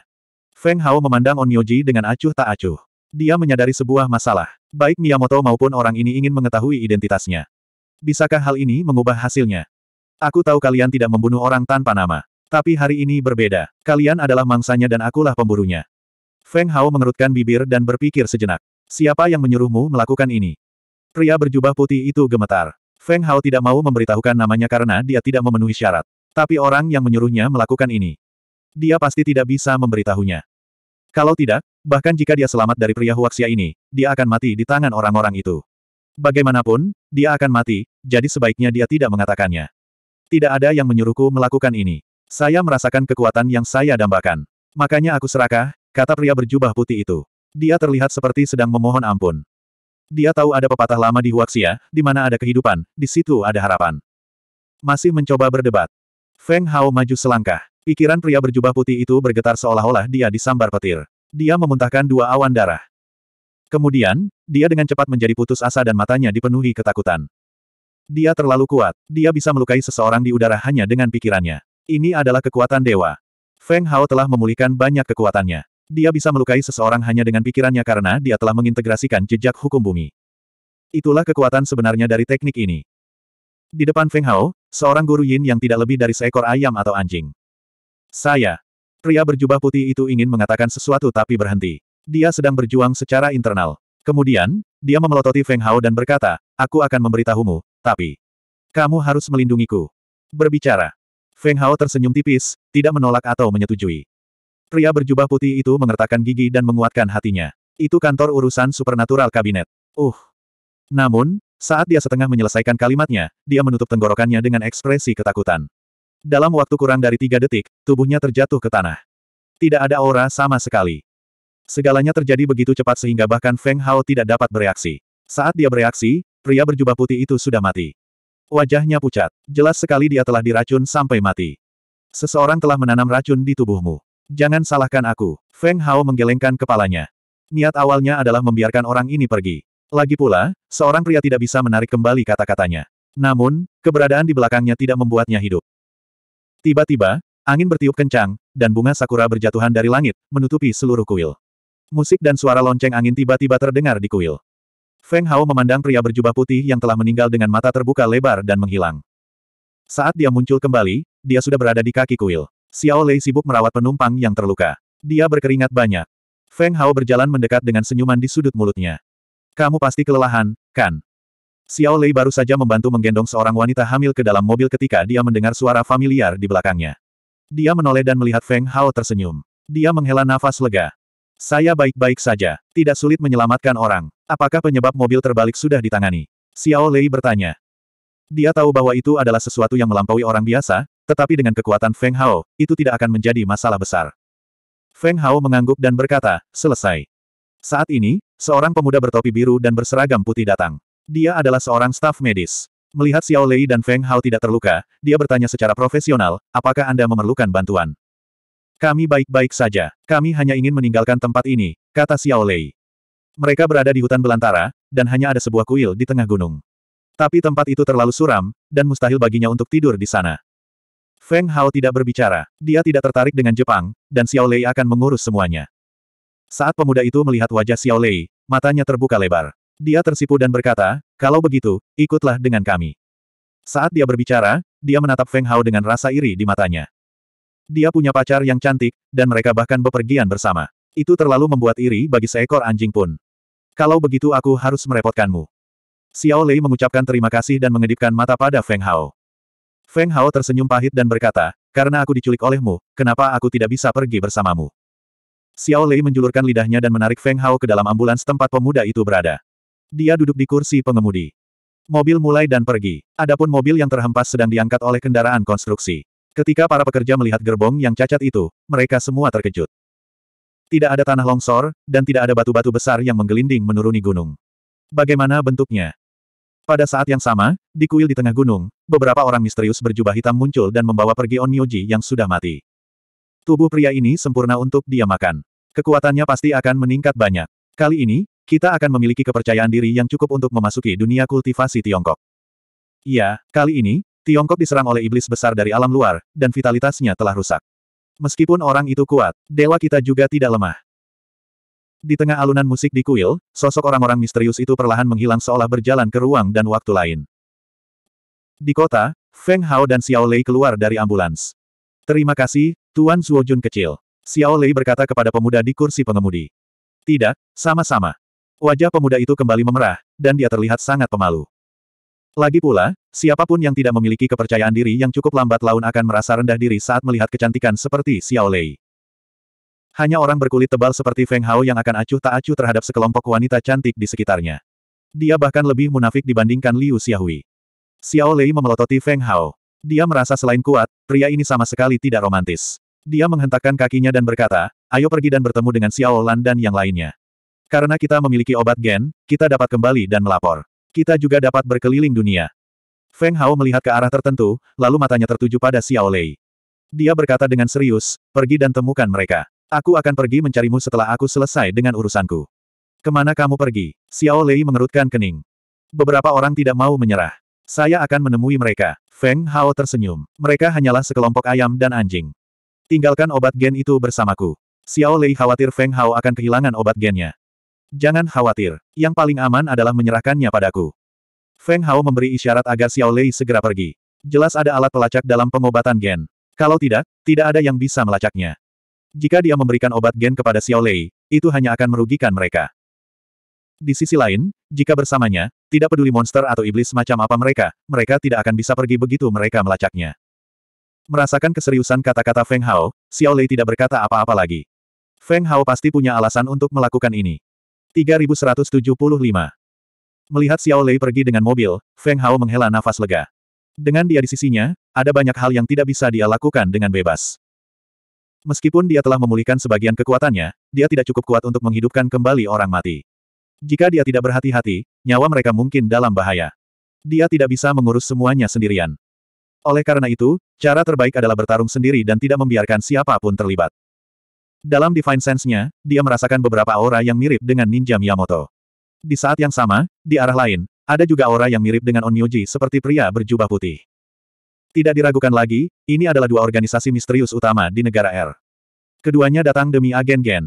Feng Hao memandang Onmyoji dengan acuh tak acuh. Dia menyadari sebuah masalah. Baik Miyamoto maupun orang ini ingin mengetahui identitasnya. Bisakah hal ini mengubah hasilnya? Aku tahu kalian tidak membunuh orang tanpa nama. Tapi hari ini berbeda. Kalian adalah mangsanya dan akulah pemburunya. Feng Hao mengerutkan bibir dan berpikir sejenak. Siapa yang menyuruhmu melakukan ini? Pria berjubah putih itu gemetar. Feng Hao tidak mau memberitahukan namanya karena dia tidak memenuhi syarat. Tapi orang yang menyuruhnya melakukan ini. Dia pasti tidak bisa memberitahunya. Kalau tidak, bahkan jika dia selamat dari pria Huaxia ini, dia akan mati di tangan orang-orang itu. Bagaimanapun, dia akan mati, jadi sebaiknya dia tidak mengatakannya. Tidak ada yang menyuruhku melakukan ini. Saya merasakan kekuatan yang saya dambakan. Makanya aku serakah, kata pria berjubah putih itu. Dia terlihat seperti sedang memohon ampun. Dia tahu ada pepatah lama di Huaxia, di mana ada kehidupan, di situ ada harapan. Masih mencoba berdebat. Feng Hao maju selangkah. Pikiran pria berjubah putih itu bergetar seolah-olah dia disambar petir. Dia memuntahkan dua awan darah. Kemudian, dia dengan cepat menjadi putus asa dan matanya dipenuhi ketakutan. Dia terlalu kuat. Dia bisa melukai seseorang di udara hanya dengan pikirannya. Ini adalah kekuatan dewa. Feng Hao telah memulihkan banyak kekuatannya. Dia bisa melukai seseorang hanya dengan pikirannya karena dia telah mengintegrasikan jejak hukum bumi. Itulah kekuatan sebenarnya dari teknik ini. Di depan Feng Hao, seorang guru yin yang tidak lebih dari seekor ayam atau anjing. Saya. Pria berjubah putih itu ingin mengatakan sesuatu tapi berhenti. Dia sedang berjuang secara internal. Kemudian, dia memelototi Feng Hao dan berkata, aku akan memberitahumu, tapi... Kamu harus melindungiku. Berbicara. Feng Hao tersenyum tipis, tidak menolak atau menyetujui. Pria berjubah putih itu mengertakkan gigi dan menguatkan hatinya. Itu kantor urusan supernatural kabinet. Uh. Namun, saat dia setengah menyelesaikan kalimatnya, dia menutup tenggorokannya dengan ekspresi ketakutan. Dalam waktu kurang dari tiga detik, tubuhnya terjatuh ke tanah. Tidak ada aura sama sekali. Segalanya terjadi begitu cepat sehingga bahkan Feng Hao tidak dapat bereaksi. Saat dia bereaksi, pria berjubah putih itu sudah mati. Wajahnya pucat. Jelas sekali dia telah diracun sampai mati. Seseorang telah menanam racun di tubuhmu. Jangan salahkan aku. Feng Hao menggelengkan kepalanya. Niat awalnya adalah membiarkan orang ini pergi. Lagi pula, seorang pria tidak bisa menarik kembali kata-katanya. Namun, keberadaan di belakangnya tidak membuatnya hidup. Tiba-tiba, angin bertiup kencang, dan bunga sakura berjatuhan dari langit, menutupi seluruh kuil. Musik dan suara lonceng angin tiba-tiba terdengar di kuil. Feng Hao memandang pria berjubah putih yang telah meninggal dengan mata terbuka lebar dan menghilang. Saat dia muncul kembali, dia sudah berada di kaki kuil. Xiao Lei sibuk merawat penumpang yang terluka. Dia berkeringat banyak. Feng Hao berjalan mendekat dengan senyuman di sudut mulutnya. Kamu pasti kelelahan, kan? Xiao Lei baru saja membantu menggendong seorang wanita hamil ke dalam mobil ketika dia mendengar suara familiar di belakangnya. Dia menoleh dan melihat Feng Hao tersenyum. Dia menghela nafas lega. Saya baik-baik saja. Tidak sulit menyelamatkan orang. Apakah penyebab mobil terbalik sudah ditangani? Xiao Lei bertanya. Dia tahu bahwa itu adalah sesuatu yang melampaui orang biasa, tetapi dengan kekuatan Feng Hao, itu tidak akan menjadi masalah besar. Feng Hao mengangguk dan berkata, selesai. Saat ini, seorang pemuda bertopi biru dan berseragam putih datang. Dia adalah seorang staf medis. Melihat Xiao Lei dan Feng Hao tidak terluka, dia bertanya secara profesional, apakah Anda memerlukan bantuan? Kami baik-baik saja. Kami hanya ingin meninggalkan tempat ini, kata Xiao Lei. Mereka berada di hutan belantara, dan hanya ada sebuah kuil di tengah gunung. Tapi tempat itu terlalu suram, dan mustahil baginya untuk tidur di sana. Feng Hao tidak berbicara, dia tidak tertarik dengan Jepang, dan Xiao Lei akan mengurus semuanya. Saat pemuda itu melihat wajah Xiao Lei, matanya terbuka lebar. Dia tersipu dan berkata, kalau begitu, ikutlah dengan kami. Saat dia berbicara, dia menatap Feng Hao dengan rasa iri di matanya. Dia punya pacar yang cantik, dan mereka bahkan bepergian bersama. Itu terlalu membuat iri bagi seekor anjing pun. Kalau begitu aku harus merepotkanmu. Xiao Lei mengucapkan terima kasih dan mengedipkan mata pada Feng Hao. Feng Hao tersenyum pahit dan berkata, karena aku diculik olehmu, kenapa aku tidak bisa pergi bersamamu? Xiao Lei menjulurkan lidahnya dan menarik Feng Hao ke dalam ambulans tempat pemuda itu berada. Dia duduk di kursi pengemudi. Mobil mulai dan pergi. Adapun mobil yang terhempas sedang diangkat oleh kendaraan konstruksi. Ketika para pekerja melihat gerbong yang cacat itu, mereka semua terkejut. Tidak ada tanah longsor, dan tidak ada batu-batu besar yang menggelinding menuruni gunung. Bagaimana bentuknya? Pada saat yang sama, di kuil di tengah gunung, beberapa orang misterius berjubah hitam muncul dan membawa pergi Onmyoji yang sudah mati. Tubuh pria ini sempurna untuk dia makan. Kekuatannya pasti akan meningkat banyak. Kali ini, kita akan memiliki kepercayaan diri yang cukup untuk memasuki dunia kultivasi Tiongkok. Iya, kali ini, Tiongkok diserang oleh iblis besar dari alam luar, dan vitalitasnya telah rusak. Meskipun orang itu kuat, dewa kita juga tidak lemah. Di tengah alunan musik di kuil, sosok orang-orang misterius itu perlahan menghilang seolah berjalan ke ruang dan waktu lain. Di kota, Feng Hao dan Xiao Lei keluar dari ambulans. Terima kasih, Tuan Zuo Jun kecil. Xiao Lei berkata kepada pemuda di kursi pengemudi. Tidak, sama-sama. Wajah pemuda itu kembali memerah, dan dia terlihat sangat pemalu. Lagi pula, siapapun yang tidak memiliki kepercayaan diri yang cukup lambat laun akan merasa rendah diri saat melihat kecantikan seperti Xiao Lei. Hanya orang berkulit tebal seperti Feng Hao yang akan acuh tak acuh terhadap sekelompok wanita cantik di sekitarnya. Dia bahkan lebih munafik dibandingkan Liu Xiaohui. Xiao Lei memelototi Feng Hao. Dia merasa selain kuat, pria ini sama sekali tidak romantis. Dia menghentakkan kakinya dan berkata, ayo pergi dan bertemu dengan Xiao Lan dan yang lainnya. Karena kita memiliki obat gen, kita dapat kembali dan melapor. Kita juga dapat berkeliling dunia. Feng Hao melihat ke arah tertentu, lalu matanya tertuju pada Xiao Lei. Dia berkata dengan serius, pergi dan temukan mereka. Aku akan pergi mencarimu setelah aku selesai dengan urusanku. Kemana kamu pergi? Xiao Lei mengerutkan kening. Beberapa orang tidak mau menyerah. Saya akan menemui mereka. Feng Hao tersenyum. Mereka hanyalah sekelompok ayam dan anjing. Tinggalkan obat gen itu bersamaku. Xiao Lei khawatir Feng Hao akan kehilangan obat gennya. Jangan khawatir. Yang paling aman adalah menyerahkannya padaku. Feng Hao memberi isyarat agar Xiao Lei segera pergi. Jelas ada alat pelacak dalam pengobatan gen. Kalau tidak, tidak ada yang bisa melacaknya. Jika dia memberikan obat gen kepada Xiao Lei, itu hanya akan merugikan mereka. Di sisi lain, jika bersamanya, tidak peduli monster atau iblis macam apa mereka, mereka tidak akan bisa pergi begitu mereka melacaknya. Merasakan keseriusan kata-kata Feng Hao, Xiao Lei tidak berkata apa-apa lagi. Feng Hao pasti punya alasan untuk melakukan ini. 3175 Melihat Xiao Lei pergi dengan mobil, Feng Hao menghela nafas lega. Dengan dia di sisinya, ada banyak hal yang tidak bisa dia lakukan dengan bebas. Meskipun dia telah memulihkan sebagian kekuatannya, dia tidak cukup kuat untuk menghidupkan kembali orang mati. Jika dia tidak berhati-hati, nyawa mereka mungkin dalam bahaya. Dia tidak bisa mengurus semuanya sendirian. Oleh karena itu, cara terbaik adalah bertarung sendiri dan tidak membiarkan siapapun terlibat. Dalam Divine Sense-nya, dia merasakan beberapa aura yang mirip dengan Ninja Miyamoto. Di saat yang sama, di arah lain, ada juga aura yang mirip dengan Onmyoji seperti pria berjubah putih. Tidak diragukan lagi, ini adalah dua organisasi misterius utama di negara R. Keduanya datang demi agen Gen.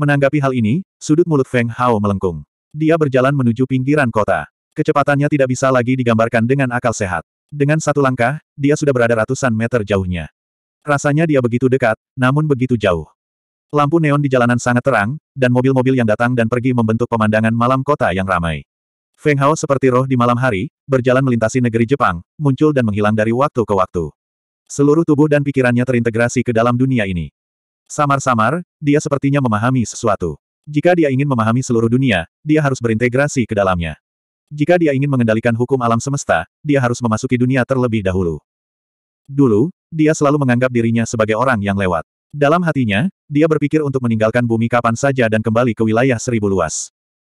Menanggapi hal ini, sudut mulut Feng Hao melengkung. Dia berjalan menuju pinggiran kota. Kecepatannya tidak bisa lagi digambarkan dengan akal sehat. Dengan satu langkah, dia sudah berada ratusan meter jauhnya. Rasanya dia begitu dekat, namun begitu jauh. Lampu neon di jalanan sangat terang, dan mobil-mobil yang datang dan pergi membentuk pemandangan malam kota yang ramai. Feng Hao seperti roh di malam hari, berjalan melintasi negeri Jepang, muncul dan menghilang dari waktu ke waktu. Seluruh tubuh dan pikirannya terintegrasi ke dalam dunia ini. Samar-samar, dia sepertinya memahami sesuatu. Jika dia ingin memahami seluruh dunia, dia harus berintegrasi ke dalamnya. Jika dia ingin mengendalikan hukum alam semesta, dia harus memasuki dunia terlebih dahulu. Dulu, dia selalu menganggap dirinya sebagai orang yang lewat. Dalam hatinya, dia berpikir untuk meninggalkan bumi kapan saja dan kembali ke wilayah seribu luas.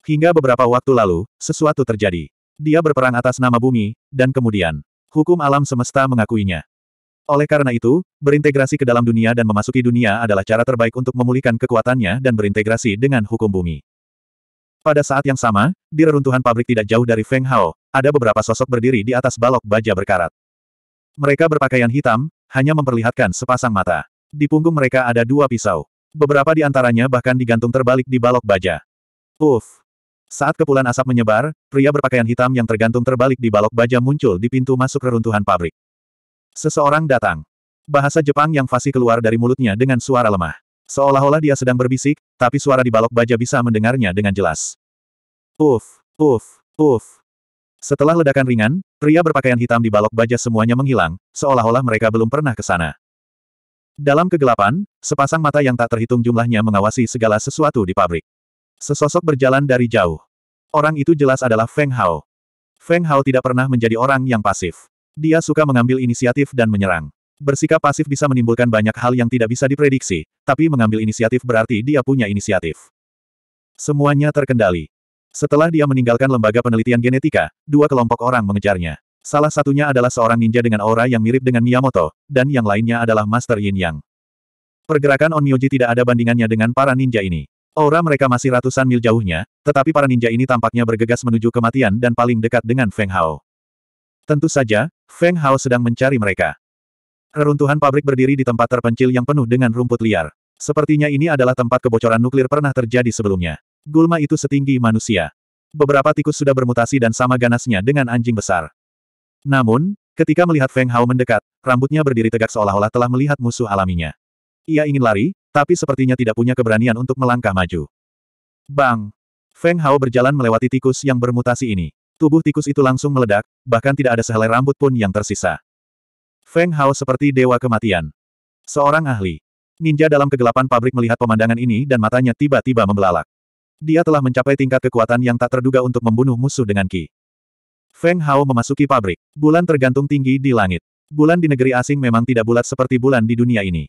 Hingga beberapa waktu lalu, sesuatu terjadi. Dia berperang atas nama bumi, dan kemudian, hukum alam semesta mengakuinya. Oleh karena itu, berintegrasi ke dalam dunia dan memasuki dunia adalah cara terbaik untuk memulihkan kekuatannya dan berintegrasi dengan hukum bumi. Pada saat yang sama, di reruntuhan pabrik tidak jauh dari Feng Hao, ada beberapa sosok berdiri di atas balok baja berkarat. Mereka berpakaian hitam, hanya memperlihatkan sepasang mata. Di punggung mereka ada dua pisau. Beberapa di antaranya bahkan digantung terbalik di balok baja. Uff, saat kepulan asap menyebar, pria berpakaian hitam yang tergantung terbalik di balok baja muncul di pintu masuk reruntuhan pabrik. Seseorang datang. Bahasa Jepang yang fasih keluar dari mulutnya dengan suara lemah. Seolah-olah dia sedang berbisik, tapi suara di balok baja bisa mendengarnya dengan jelas. Uf, uf, uf. Setelah ledakan ringan, pria berpakaian hitam di balok baja semuanya menghilang, seolah-olah mereka belum pernah ke sana. Dalam kegelapan, sepasang mata yang tak terhitung jumlahnya mengawasi segala sesuatu di pabrik. Sesosok berjalan dari jauh. Orang itu jelas adalah Feng Hao. Feng Hao tidak pernah menjadi orang yang pasif. Dia suka mengambil inisiatif dan menyerang. Bersikap pasif bisa menimbulkan banyak hal yang tidak bisa diprediksi, tapi mengambil inisiatif berarti dia punya inisiatif. Semuanya terkendali. Setelah dia meninggalkan lembaga penelitian genetika, dua kelompok orang mengejarnya. Salah satunya adalah seorang ninja dengan aura yang mirip dengan Miyamoto, dan yang lainnya adalah Master Yin Yang. Pergerakan Onmyoji tidak ada bandingannya dengan para ninja ini. Aura mereka masih ratusan mil jauhnya, tetapi para ninja ini tampaknya bergegas menuju kematian dan paling dekat dengan Feng Hao. Tentu saja, Feng Hao sedang mencari mereka. Reruntuhan pabrik berdiri di tempat terpencil yang penuh dengan rumput liar. Sepertinya ini adalah tempat kebocoran nuklir pernah terjadi sebelumnya. Gulma itu setinggi manusia. Beberapa tikus sudah bermutasi dan sama ganasnya dengan anjing besar. Namun, ketika melihat Feng Hao mendekat, rambutnya berdiri tegak seolah-olah telah melihat musuh alaminya. Ia ingin lari, tapi sepertinya tidak punya keberanian untuk melangkah maju. Bang! Feng Hao berjalan melewati tikus yang bermutasi ini. Tubuh tikus itu langsung meledak, bahkan tidak ada sehelai rambut pun yang tersisa. Feng Hao seperti dewa kematian. Seorang ahli. Ninja dalam kegelapan pabrik melihat pemandangan ini dan matanya tiba-tiba membelalak. Dia telah mencapai tingkat kekuatan yang tak terduga untuk membunuh musuh dengan Ki. Feng Hao memasuki pabrik. Bulan tergantung tinggi di langit. Bulan di negeri asing memang tidak bulat seperti bulan di dunia ini.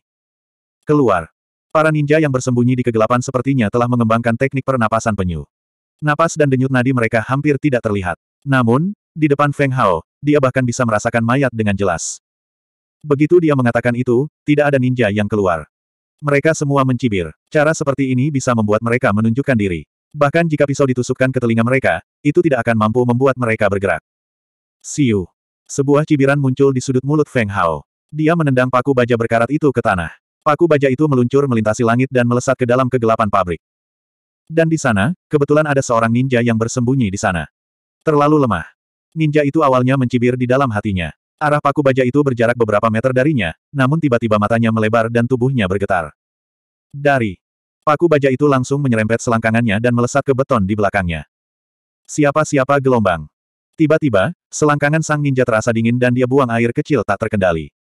Keluar. Para ninja yang bersembunyi di kegelapan sepertinya telah mengembangkan teknik pernapasan penyu. Napas dan denyut nadi mereka hampir tidak terlihat. Namun, di depan Feng Hao, dia bahkan bisa merasakan mayat dengan jelas. Begitu dia mengatakan itu, tidak ada ninja yang keluar. Mereka semua mencibir. Cara seperti ini bisa membuat mereka menunjukkan diri. Bahkan jika pisau ditusukkan ke telinga mereka, itu tidak akan mampu membuat mereka bergerak. Siu. Sebuah cibiran muncul di sudut mulut Feng Hao. Dia menendang paku baja berkarat itu ke tanah. Paku baja itu meluncur melintasi langit dan melesat ke dalam kegelapan pabrik. Dan di sana, kebetulan ada seorang ninja yang bersembunyi di sana. Terlalu lemah. Ninja itu awalnya mencibir di dalam hatinya. Arah paku baja itu berjarak beberapa meter darinya, namun tiba-tiba matanya melebar dan tubuhnya bergetar. Dari paku baja itu langsung menyerempet selangkangannya dan melesat ke beton di belakangnya. Siapa-siapa gelombang. Tiba-tiba, selangkangan sang ninja terasa dingin dan dia buang air kecil tak terkendali.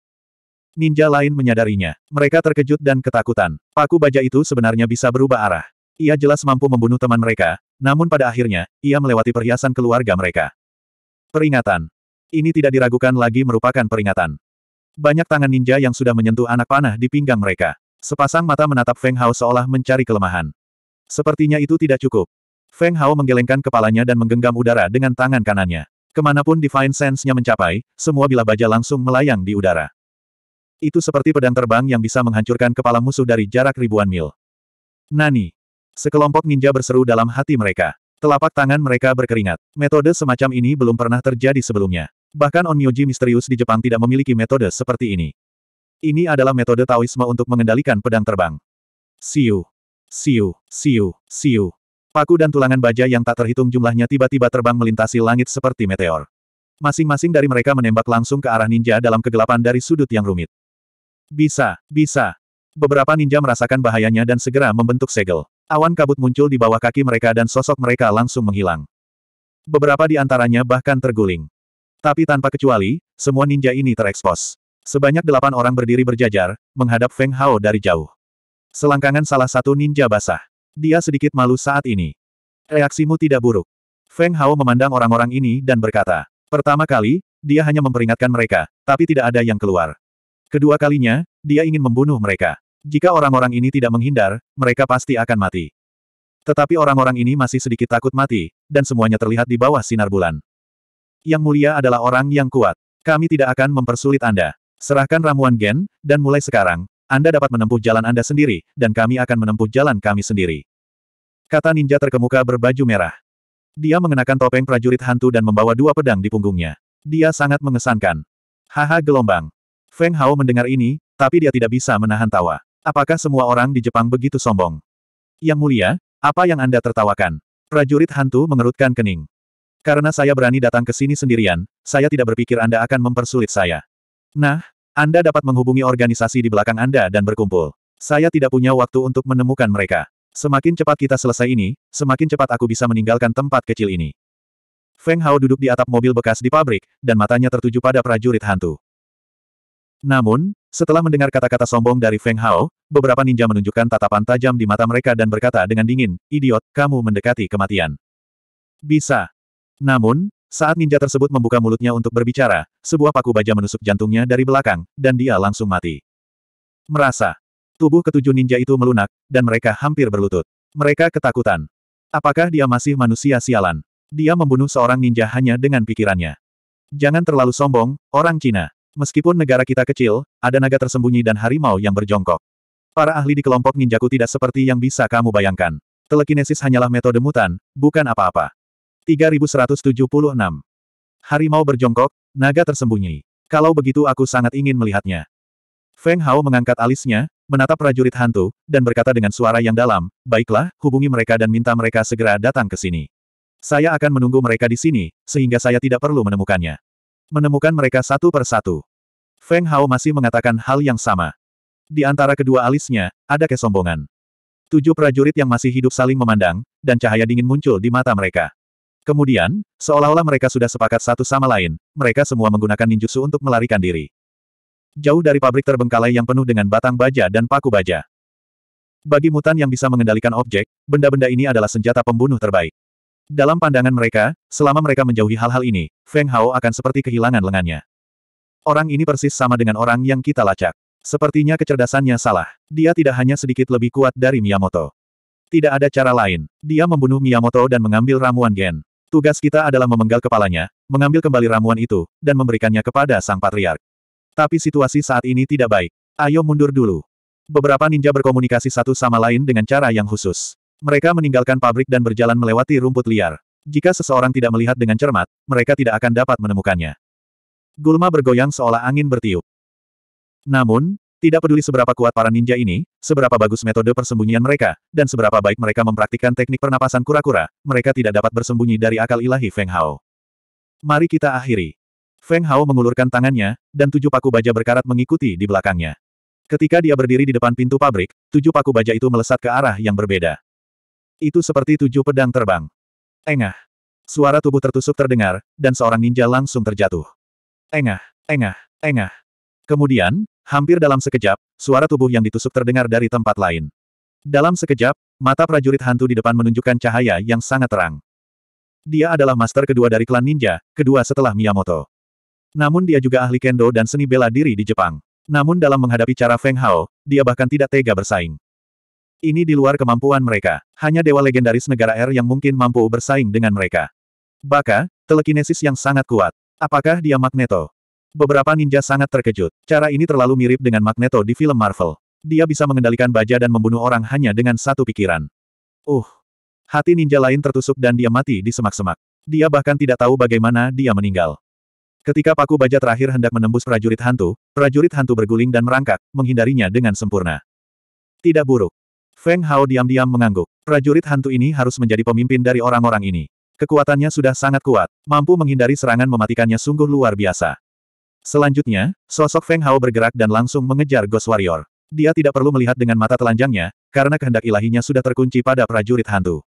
Ninja lain menyadarinya. Mereka terkejut dan ketakutan. Paku baja itu sebenarnya bisa berubah arah. Ia jelas mampu membunuh teman mereka, namun pada akhirnya, ia melewati perhiasan keluarga mereka. Peringatan. Ini tidak diragukan lagi merupakan peringatan. Banyak tangan ninja yang sudah menyentuh anak panah di pinggang mereka. Sepasang mata menatap Feng Hao seolah mencari kelemahan. Sepertinya itu tidak cukup. Feng Hao menggelengkan kepalanya dan menggenggam udara dengan tangan kanannya. Kemanapun Divine Sense-nya mencapai, semua bila baja langsung melayang di udara. Itu seperti pedang terbang yang bisa menghancurkan kepala musuh dari jarak ribuan mil. Nani. Sekelompok ninja berseru dalam hati mereka. Telapak tangan mereka berkeringat. Metode semacam ini belum pernah terjadi sebelumnya. Bahkan Onmyoji misterius di Jepang tidak memiliki metode seperti ini. Ini adalah metode Taoisme untuk mengendalikan pedang terbang. Siu. Siu, siu, siu. Paku dan tulangan baja yang tak terhitung jumlahnya tiba-tiba terbang melintasi langit seperti meteor. Masing-masing dari mereka menembak langsung ke arah ninja dalam kegelapan dari sudut yang rumit. Bisa, bisa. Beberapa ninja merasakan bahayanya dan segera membentuk segel. Awan kabut muncul di bawah kaki mereka dan sosok mereka langsung menghilang. Beberapa di antaranya bahkan terguling. Tapi tanpa kecuali, semua ninja ini terekspos. Sebanyak delapan orang berdiri berjajar, menghadap Feng Hao dari jauh. Selangkangan salah satu ninja basah. Dia sedikit malu saat ini. Reaksimu tidak buruk. Feng Hao memandang orang-orang ini dan berkata, pertama kali, dia hanya memperingatkan mereka, tapi tidak ada yang keluar. Kedua kalinya, dia ingin membunuh mereka. Jika orang-orang ini tidak menghindar, mereka pasti akan mati. Tetapi orang-orang ini masih sedikit takut mati, dan semuanya terlihat di bawah sinar bulan. Yang mulia adalah orang yang kuat. Kami tidak akan mempersulit Anda. Serahkan ramuan gen, dan mulai sekarang, Anda dapat menempuh jalan Anda sendiri, dan kami akan menempuh jalan kami sendiri. Kata ninja terkemuka berbaju merah. Dia mengenakan topeng prajurit hantu dan membawa dua pedang di punggungnya. Dia sangat mengesankan. Haha gelombang. Feng Hao mendengar ini, tapi dia tidak bisa menahan tawa. Apakah semua orang di Jepang begitu sombong? Yang mulia, apa yang Anda tertawakan? Prajurit hantu mengerutkan kening. Karena saya berani datang ke sini sendirian, saya tidak berpikir Anda akan mempersulit saya. Nah, Anda dapat menghubungi organisasi di belakang Anda dan berkumpul. Saya tidak punya waktu untuk menemukan mereka. Semakin cepat kita selesai ini, semakin cepat aku bisa meninggalkan tempat kecil ini. Feng Hao duduk di atap mobil bekas di pabrik, dan matanya tertuju pada prajurit hantu. Namun, setelah mendengar kata-kata sombong dari Feng Hao, beberapa ninja menunjukkan tatapan tajam di mata mereka dan berkata dengan dingin, idiot, kamu mendekati kematian. Bisa. Namun, saat ninja tersebut membuka mulutnya untuk berbicara, sebuah paku baja menusuk jantungnya dari belakang, dan dia langsung mati. Merasa. Tubuh ketujuh ninja itu melunak, dan mereka hampir berlutut. Mereka ketakutan. Apakah dia masih manusia sialan? Dia membunuh seorang ninja hanya dengan pikirannya. Jangan terlalu sombong, orang Cina. Meskipun negara kita kecil, ada naga tersembunyi dan harimau yang berjongkok. Para ahli di kelompok ninjaku tidak seperti yang bisa kamu bayangkan. Telekinesis hanyalah metode mutan, bukan apa-apa. 3176. Harimau berjongkok, naga tersembunyi. Kalau begitu aku sangat ingin melihatnya. Feng Hao mengangkat alisnya, menatap prajurit hantu, dan berkata dengan suara yang dalam, Baiklah, hubungi mereka dan minta mereka segera datang ke sini. Saya akan menunggu mereka di sini, sehingga saya tidak perlu menemukannya menemukan mereka satu per satu. Feng Hao masih mengatakan hal yang sama. Di antara kedua alisnya, ada kesombongan. Tujuh prajurit yang masih hidup saling memandang, dan cahaya dingin muncul di mata mereka. Kemudian, seolah-olah mereka sudah sepakat satu sama lain, mereka semua menggunakan ninjutsu untuk melarikan diri. Jauh dari pabrik terbengkalai yang penuh dengan batang baja dan paku baja. Bagi mutan yang bisa mengendalikan objek, benda-benda ini adalah senjata pembunuh terbaik. Dalam pandangan mereka, selama mereka menjauhi hal-hal ini, Feng Hao akan seperti kehilangan lengannya. Orang ini persis sama dengan orang yang kita lacak. Sepertinya kecerdasannya salah. Dia tidak hanya sedikit lebih kuat dari Miyamoto. Tidak ada cara lain. Dia membunuh Miyamoto dan mengambil ramuan gen. Tugas kita adalah memenggal kepalanya, mengambil kembali ramuan itu, dan memberikannya kepada sang patriark. Tapi situasi saat ini tidak baik. Ayo mundur dulu. Beberapa ninja berkomunikasi satu sama lain dengan cara yang khusus. Mereka meninggalkan pabrik dan berjalan melewati rumput liar. Jika seseorang tidak melihat dengan cermat, mereka tidak akan dapat menemukannya. Gulma bergoyang seolah angin bertiup. Namun, tidak peduli seberapa kuat para ninja ini, seberapa bagus metode persembunyian mereka, dan seberapa baik mereka mempraktikkan teknik pernapasan kura-kura, mereka tidak dapat bersembunyi dari akal ilahi Feng Hao. Mari kita akhiri. Feng Hao mengulurkan tangannya, dan tujuh paku baja berkarat mengikuti di belakangnya. Ketika dia berdiri di depan pintu pabrik, tujuh paku baja itu melesat ke arah yang berbeda. Itu seperti tujuh pedang terbang. Engah. Suara tubuh tertusuk terdengar, dan seorang ninja langsung terjatuh. Engah, engah, engah. Kemudian, hampir dalam sekejap, suara tubuh yang ditusuk terdengar dari tempat lain. Dalam sekejap, mata prajurit hantu di depan menunjukkan cahaya yang sangat terang. Dia adalah master kedua dari klan ninja, kedua setelah Miyamoto. Namun dia juga ahli kendo dan seni bela diri di Jepang. Namun dalam menghadapi cara Feng Hao, dia bahkan tidak tega bersaing. Ini di luar kemampuan mereka. Hanya dewa legendaris negara air yang mungkin mampu bersaing dengan mereka. Baka, telekinesis yang sangat kuat. Apakah dia Magneto? Beberapa ninja sangat terkejut. Cara ini terlalu mirip dengan Magneto di film Marvel. Dia bisa mengendalikan baja dan membunuh orang hanya dengan satu pikiran. Uh. Hati ninja lain tertusuk dan dia mati di semak-semak. Dia bahkan tidak tahu bagaimana dia meninggal. Ketika paku baja terakhir hendak menembus prajurit hantu, prajurit hantu berguling dan merangkak, menghindarinya dengan sempurna. Tidak buruk. Feng Hao diam-diam mengangguk. Prajurit hantu ini harus menjadi pemimpin dari orang-orang ini. Kekuatannya sudah sangat kuat, mampu menghindari serangan mematikannya sungguh luar biasa. Selanjutnya, sosok Feng Hao bergerak dan langsung mengejar Ghost Warrior. Dia tidak perlu melihat dengan mata telanjangnya, karena kehendak ilahinya sudah terkunci pada prajurit hantu.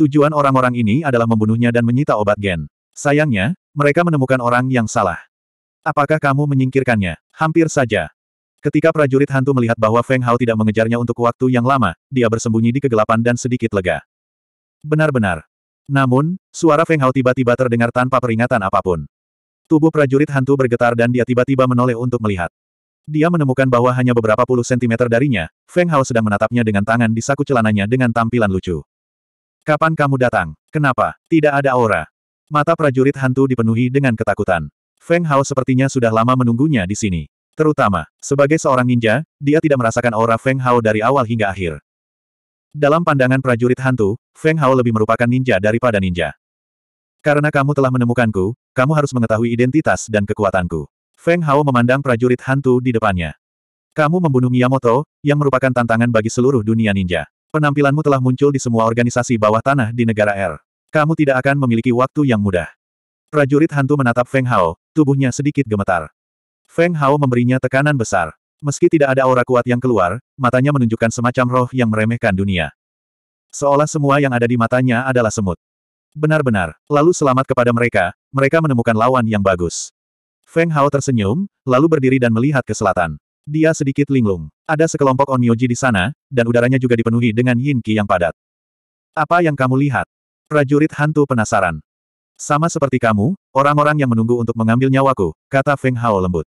Tujuan orang-orang ini adalah membunuhnya dan menyita obat gen. Sayangnya, mereka menemukan orang yang salah. Apakah kamu menyingkirkannya? Hampir saja. Ketika prajurit hantu melihat bahwa Feng Hao tidak mengejarnya untuk waktu yang lama, dia bersembunyi di kegelapan dan sedikit lega. Benar-benar. Namun, suara Feng Hao tiba-tiba terdengar tanpa peringatan apapun. Tubuh prajurit hantu bergetar dan dia tiba-tiba menoleh untuk melihat. Dia menemukan bahwa hanya beberapa puluh sentimeter darinya, Feng Hao sedang menatapnya dengan tangan di saku celananya dengan tampilan lucu. Kapan kamu datang? Kenapa? Tidak ada aura. Mata prajurit hantu dipenuhi dengan ketakutan. Feng Hao sepertinya sudah lama menunggunya di sini. Terutama, sebagai seorang ninja, dia tidak merasakan aura Feng Hao dari awal hingga akhir. Dalam pandangan prajurit hantu, Feng Hao lebih merupakan ninja daripada ninja. Karena kamu telah menemukanku, kamu harus mengetahui identitas dan kekuatanku. Feng Hao memandang prajurit hantu di depannya. Kamu membunuh Miyamoto, yang merupakan tantangan bagi seluruh dunia ninja. Penampilanmu telah muncul di semua organisasi bawah tanah di negara R. Kamu tidak akan memiliki waktu yang mudah. Prajurit hantu menatap Feng Hao, tubuhnya sedikit gemetar. Feng Hao memberinya tekanan besar. Meski tidak ada aura kuat yang keluar, matanya menunjukkan semacam roh yang meremehkan dunia. Seolah semua yang ada di matanya adalah semut. Benar-benar, lalu selamat kepada mereka, mereka menemukan lawan yang bagus. Feng Hao tersenyum, lalu berdiri dan melihat ke selatan. Dia sedikit linglung. Ada sekelompok Onmyoji di sana, dan udaranya juga dipenuhi dengan yin qi yang padat. Apa yang kamu lihat? Prajurit hantu penasaran. Sama seperti kamu, orang-orang yang menunggu untuk mengambil nyawaku, kata Feng Hao lembut.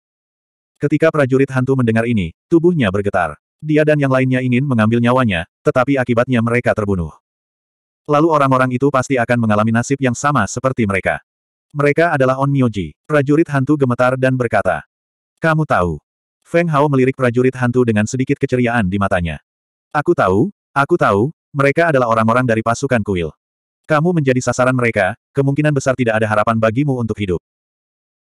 Ketika prajurit hantu mendengar ini, tubuhnya bergetar. Dia dan yang lainnya ingin mengambil nyawanya, tetapi akibatnya mereka terbunuh. Lalu orang-orang itu pasti akan mengalami nasib yang sama seperti mereka. Mereka adalah On Myoji, prajurit hantu gemetar dan berkata. Kamu tahu. Feng Hao melirik prajurit hantu dengan sedikit keceriaan di matanya. Aku tahu, aku tahu, mereka adalah orang-orang dari pasukan kuil. Kamu menjadi sasaran mereka, kemungkinan besar tidak ada harapan bagimu untuk hidup.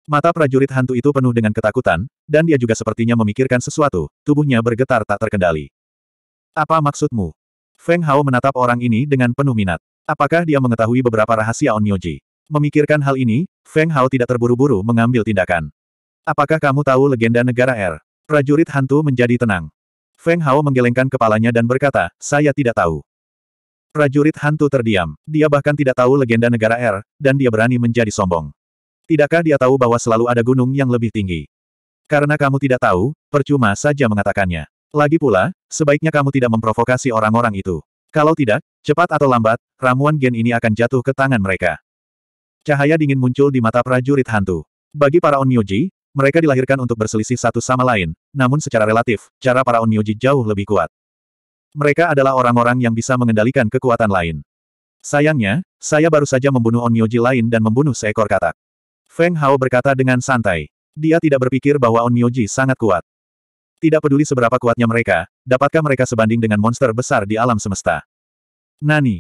Mata prajurit hantu itu penuh dengan ketakutan, dan dia juga sepertinya memikirkan sesuatu, tubuhnya bergetar tak terkendali. Apa maksudmu? Feng Hao menatap orang ini dengan penuh minat. Apakah dia mengetahui beberapa rahasia On Myoji? Memikirkan hal ini, Feng Hao tidak terburu-buru mengambil tindakan. Apakah kamu tahu legenda negara R? Prajurit hantu menjadi tenang. Feng Hao menggelengkan kepalanya dan berkata, saya tidak tahu. Prajurit hantu terdiam. Dia bahkan tidak tahu legenda negara R, dan dia berani menjadi sombong. Tidakkah dia tahu bahwa selalu ada gunung yang lebih tinggi? Karena kamu tidak tahu, percuma saja mengatakannya. Lagi pula, sebaiknya kamu tidak memprovokasi orang-orang itu. Kalau tidak, cepat atau lambat, ramuan gen ini akan jatuh ke tangan mereka. Cahaya dingin muncul di mata prajurit hantu. Bagi para Onmyoji, mereka dilahirkan untuk berselisih satu sama lain, namun secara relatif, cara para Onmyoji jauh lebih kuat. Mereka adalah orang-orang yang bisa mengendalikan kekuatan lain. Sayangnya, saya baru saja membunuh Onmyoji lain dan membunuh seekor katak. Feng Hao berkata dengan santai. Dia tidak berpikir bahwa On Myoji sangat kuat. Tidak peduli seberapa kuatnya mereka, dapatkah mereka sebanding dengan monster besar di alam semesta? Nani.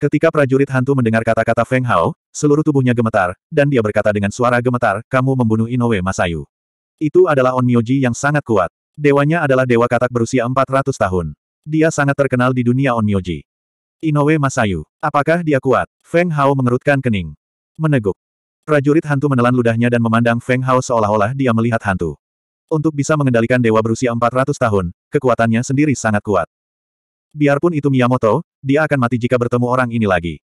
Ketika prajurit hantu mendengar kata-kata Feng Hao, seluruh tubuhnya gemetar, dan dia berkata dengan suara gemetar, kamu membunuh Inoue Masayu. Itu adalah On Myoji yang sangat kuat. Dewanya adalah dewa katak berusia 400 tahun. Dia sangat terkenal di dunia On Myoji. Inoue Masayu, apakah dia kuat? Feng Hao mengerutkan kening. Meneguk. Prajurit hantu menelan ludahnya dan memandang Feng Hao seolah-olah dia melihat hantu. Untuk bisa mengendalikan dewa berusia 400 tahun, kekuatannya sendiri sangat kuat. Biarpun itu Miyamoto, dia akan mati jika bertemu orang ini lagi.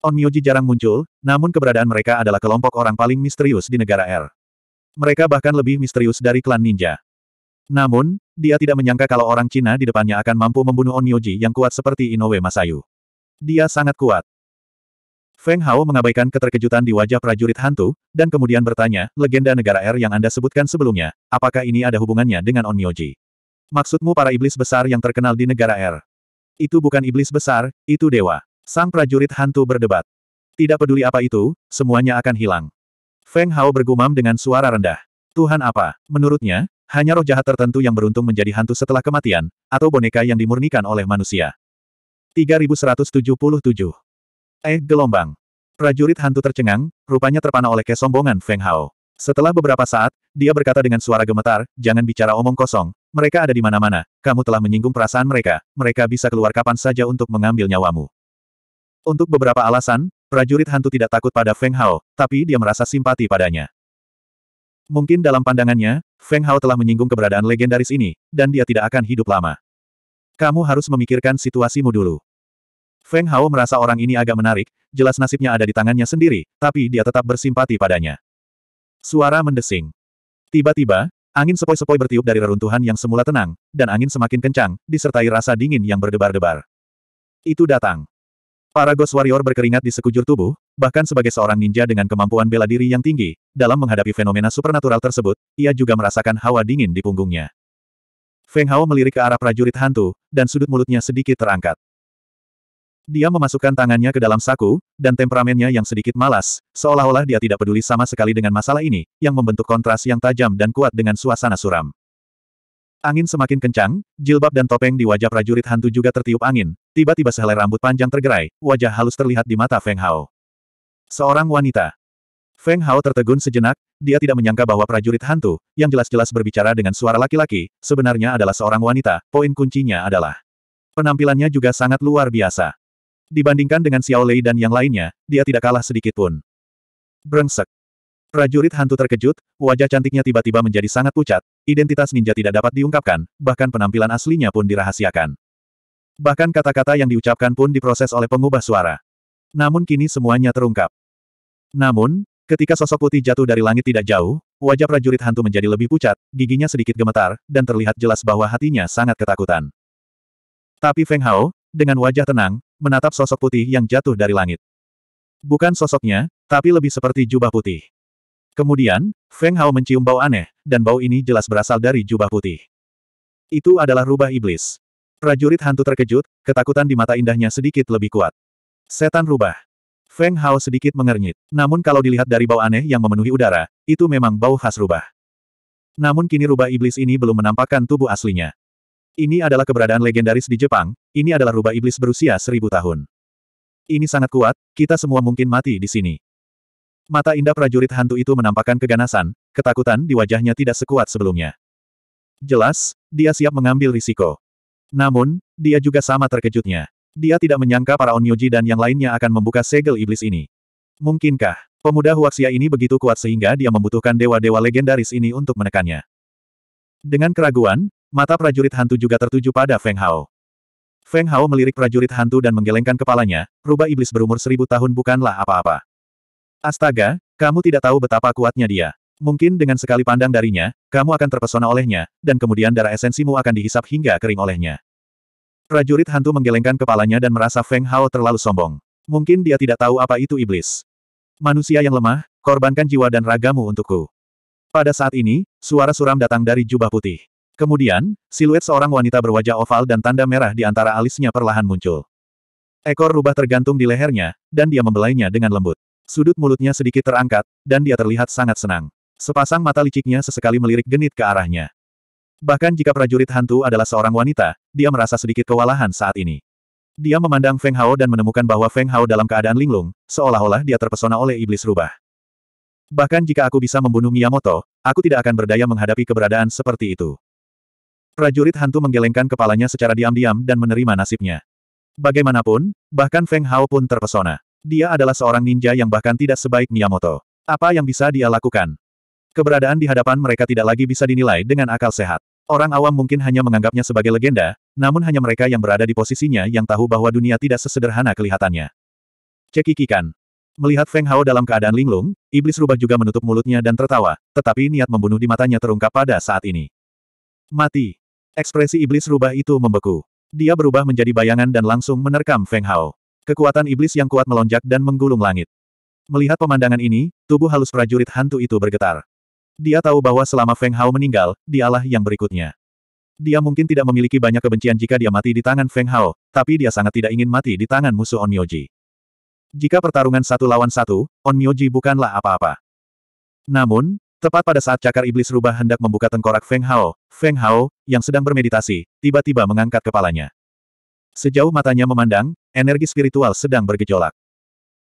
On Myoji jarang muncul, namun keberadaan mereka adalah kelompok orang paling misterius di negara R. Mereka bahkan lebih misterius dari klan ninja. Namun, dia tidak menyangka kalau orang Cina di depannya akan mampu membunuh On Myoji yang kuat seperti Inoue Masayu. Dia sangat kuat, Feng Hao mengabaikan keterkejutan di wajah prajurit hantu, dan kemudian bertanya, legenda negara R yang Anda sebutkan sebelumnya, apakah ini ada hubungannya dengan On Myoji? Maksudmu para iblis besar yang terkenal di negara R? Itu bukan iblis besar, itu dewa. Sang prajurit hantu berdebat. Tidak peduli apa itu, semuanya akan hilang. Feng Hao bergumam dengan suara rendah. Tuhan apa? Menurutnya, hanya roh jahat tertentu yang beruntung menjadi hantu setelah kematian, atau boneka yang dimurnikan oleh manusia. 3177 Eh, gelombang. Prajurit hantu tercengang, rupanya terpana oleh kesombongan Feng Hao. Setelah beberapa saat, dia berkata dengan suara gemetar, jangan bicara omong kosong, mereka ada di mana-mana, kamu telah menyinggung perasaan mereka, mereka bisa keluar kapan saja untuk mengambil nyawamu. Untuk beberapa alasan, prajurit hantu tidak takut pada Feng Hao, tapi dia merasa simpati padanya. Mungkin dalam pandangannya, Feng Hao telah menyinggung keberadaan legendaris ini, dan dia tidak akan hidup lama. Kamu harus memikirkan situasimu dulu. Feng Hao merasa orang ini agak menarik, jelas nasibnya ada di tangannya sendiri, tapi dia tetap bersimpati padanya. Suara mendesing. Tiba-tiba, angin sepoi-sepoi bertiup dari reruntuhan yang semula tenang, dan angin semakin kencang, disertai rasa dingin yang berdebar-debar. Itu datang. Para Ghost Warrior berkeringat di sekujur tubuh, bahkan sebagai seorang ninja dengan kemampuan bela diri yang tinggi, dalam menghadapi fenomena supernatural tersebut, ia juga merasakan hawa dingin di punggungnya. Feng Hao melirik ke arah prajurit hantu, dan sudut mulutnya sedikit terangkat. Dia memasukkan tangannya ke dalam saku, dan temperamennya yang sedikit malas, seolah-olah dia tidak peduli sama sekali dengan masalah ini, yang membentuk kontras yang tajam dan kuat dengan suasana suram. Angin semakin kencang, jilbab dan topeng di wajah prajurit hantu juga tertiup angin, tiba-tiba sehelai rambut panjang tergerai, wajah halus terlihat di mata Feng Hao. Seorang wanita. Feng Hao tertegun sejenak, dia tidak menyangka bahwa prajurit hantu, yang jelas-jelas berbicara dengan suara laki-laki, sebenarnya adalah seorang wanita, poin kuncinya adalah. Penampilannya juga sangat luar biasa. Dibandingkan dengan Xiao Lei dan yang lainnya, dia tidak kalah sedikit pun. Brengsek. Prajurit hantu terkejut, wajah cantiknya tiba-tiba menjadi sangat pucat, identitas ninja tidak dapat diungkapkan, bahkan penampilan aslinya pun dirahasiakan. Bahkan kata-kata yang diucapkan pun diproses oleh pengubah suara. Namun kini semuanya terungkap. Namun, ketika sosok putih jatuh dari langit tidak jauh, wajah prajurit hantu menjadi lebih pucat, giginya sedikit gemetar, dan terlihat jelas bahwa hatinya sangat ketakutan. Tapi Feng Hao, dengan wajah tenang, menatap sosok putih yang jatuh dari langit. Bukan sosoknya, tapi lebih seperti jubah putih. Kemudian, Feng Hao mencium bau aneh, dan bau ini jelas berasal dari jubah putih. Itu adalah rubah iblis. Prajurit hantu terkejut, ketakutan di mata indahnya sedikit lebih kuat. Setan rubah. Feng Hao sedikit mengernyit. Namun kalau dilihat dari bau aneh yang memenuhi udara, itu memang bau khas rubah. Namun kini rubah iblis ini belum menampakkan tubuh aslinya. Ini adalah keberadaan legendaris di Jepang, ini adalah rubah iblis berusia seribu tahun. Ini sangat kuat, kita semua mungkin mati di sini. Mata indah prajurit hantu itu menampakkan keganasan, ketakutan di wajahnya tidak sekuat sebelumnya. Jelas, dia siap mengambil risiko. Namun, dia juga sama terkejutnya. Dia tidak menyangka para Onyoji dan yang lainnya akan membuka segel iblis ini. Mungkinkah, pemuda Huaxia ini begitu kuat sehingga dia membutuhkan dewa-dewa legendaris ini untuk menekannya? Dengan keraguan, Mata prajurit hantu juga tertuju pada Feng Hao. Feng Hao melirik prajurit hantu dan menggelengkan kepalanya, rubah iblis berumur seribu tahun bukanlah apa-apa. Astaga, kamu tidak tahu betapa kuatnya dia. Mungkin dengan sekali pandang darinya, kamu akan terpesona olehnya, dan kemudian darah esensimu akan dihisap hingga kering olehnya. Prajurit hantu menggelengkan kepalanya dan merasa Feng Hao terlalu sombong. Mungkin dia tidak tahu apa itu iblis. Manusia yang lemah, korbankan jiwa dan ragamu untukku. Pada saat ini, suara suram datang dari jubah putih. Kemudian, siluet seorang wanita berwajah oval dan tanda merah di antara alisnya perlahan muncul. Ekor rubah tergantung di lehernya, dan dia membelainya dengan lembut. Sudut mulutnya sedikit terangkat, dan dia terlihat sangat senang. Sepasang mata liciknya sesekali melirik genit ke arahnya. Bahkan jika prajurit hantu adalah seorang wanita, dia merasa sedikit kewalahan saat ini. Dia memandang Feng Hao dan menemukan bahwa Feng Hao dalam keadaan linglung, seolah-olah dia terpesona oleh iblis rubah. Bahkan jika aku bisa membunuh Miyamoto, aku tidak akan berdaya menghadapi keberadaan seperti itu. Prajurit hantu menggelengkan kepalanya secara diam-diam dan menerima nasibnya. Bagaimanapun, bahkan Feng Hao pun terpesona. Dia adalah seorang ninja yang bahkan tidak sebaik Miyamoto. Apa yang bisa dia lakukan? Keberadaan di hadapan mereka tidak lagi bisa dinilai dengan akal sehat. Orang awam mungkin hanya menganggapnya sebagai legenda, namun hanya mereka yang berada di posisinya yang tahu bahwa dunia tidak sesederhana kelihatannya. Cekikikan. Melihat Feng Hao dalam keadaan linglung, iblis rubah juga menutup mulutnya dan tertawa, tetapi niat membunuh di matanya terungkap pada saat ini. Mati. Ekspresi iblis rubah itu membeku. Dia berubah menjadi bayangan dan langsung menerkam Feng Hao. Kekuatan iblis yang kuat melonjak dan menggulung langit. Melihat pemandangan ini, tubuh halus prajurit hantu itu bergetar. Dia tahu bahwa selama Feng Hao meninggal, dialah yang berikutnya. Dia mungkin tidak memiliki banyak kebencian jika dia mati di tangan Feng Hao, tapi dia sangat tidak ingin mati di tangan musuh On Myoji. Jika pertarungan satu lawan satu, On Myoji bukanlah apa-apa. Namun, Tepat pada saat cakar iblis rubah hendak membuka tengkorak Feng Hao, Feng Hao, yang sedang bermeditasi, tiba-tiba mengangkat kepalanya. Sejauh matanya memandang, energi spiritual sedang bergejolak.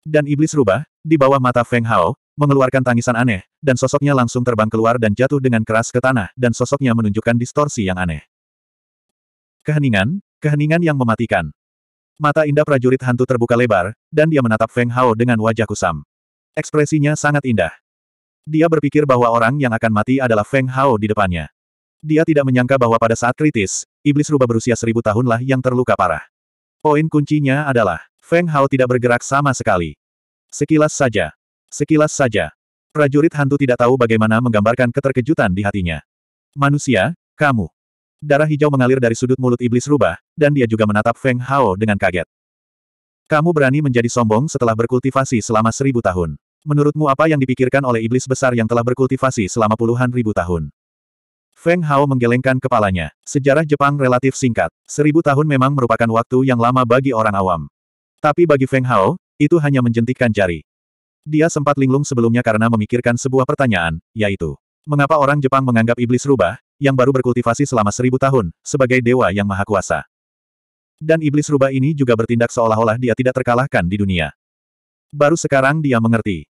Dan iblis rubah, di bawah mata Feng Hao, mengeluarkan tangisan aneh, dan sosoknya langsung terbang keluar dan jatuh dengan keras ke tanah, dan sosoknya menunjukkan distorsi yang aneh. Keheningan, keheningan yang mematikan. Mata indah prajurit hantu terbuka lebar, dan dia menatap Feng Hao dengan wajah kusam. Ekspresinya sangat indah. Dia berpikir bahwa orang yang akan mati adalah Feng Hao di depannya. Dia tidak menyangka bahwa pada saat kritis, iblis rubah berusia seribu tahunlah yang terluka parah. Poin kuncinya adalah, Feng Hao tidak bergerak sama sekali. Sekilas saja. Sekilas saja. Prajurit hantu tidak tahu bagaimana menggambarkan keterkejutan di hatinya. Manusia, kamu. Darah hijau mengalir dari sudut mulut iblis rubah, dan dia juga menatap Feng Hao dengan kaget. Kamu berani menjadi sombong setelah berkultivasi selama seribu tahun. Menurutmu apa yang dipikirkan oleh iblis besar yang telah berkultivasi selama puluhan ribu tahun? Feng Hao menggelengkan kepalanya. Sejarah Jepang relatif singkat. Seribu tahun memang merupakan waktu yang lama bagi orang awam. Tapi bagi Feng Hao, itu hanya menjentikkan jari. Dia sempat linglung sebelumnya karena memikirkan sebuah pertanyaan, yaitu, mengapa orang Jepang menganggap iblis rubah, yang baru berkultivasi selama seribu tahun, sebagai dewa yang maha kuasa? Dan iblis rubah ini juga bertindak seolah-olah dia tidak terkalahkan di dunia. Baru sekarang dia mengerti.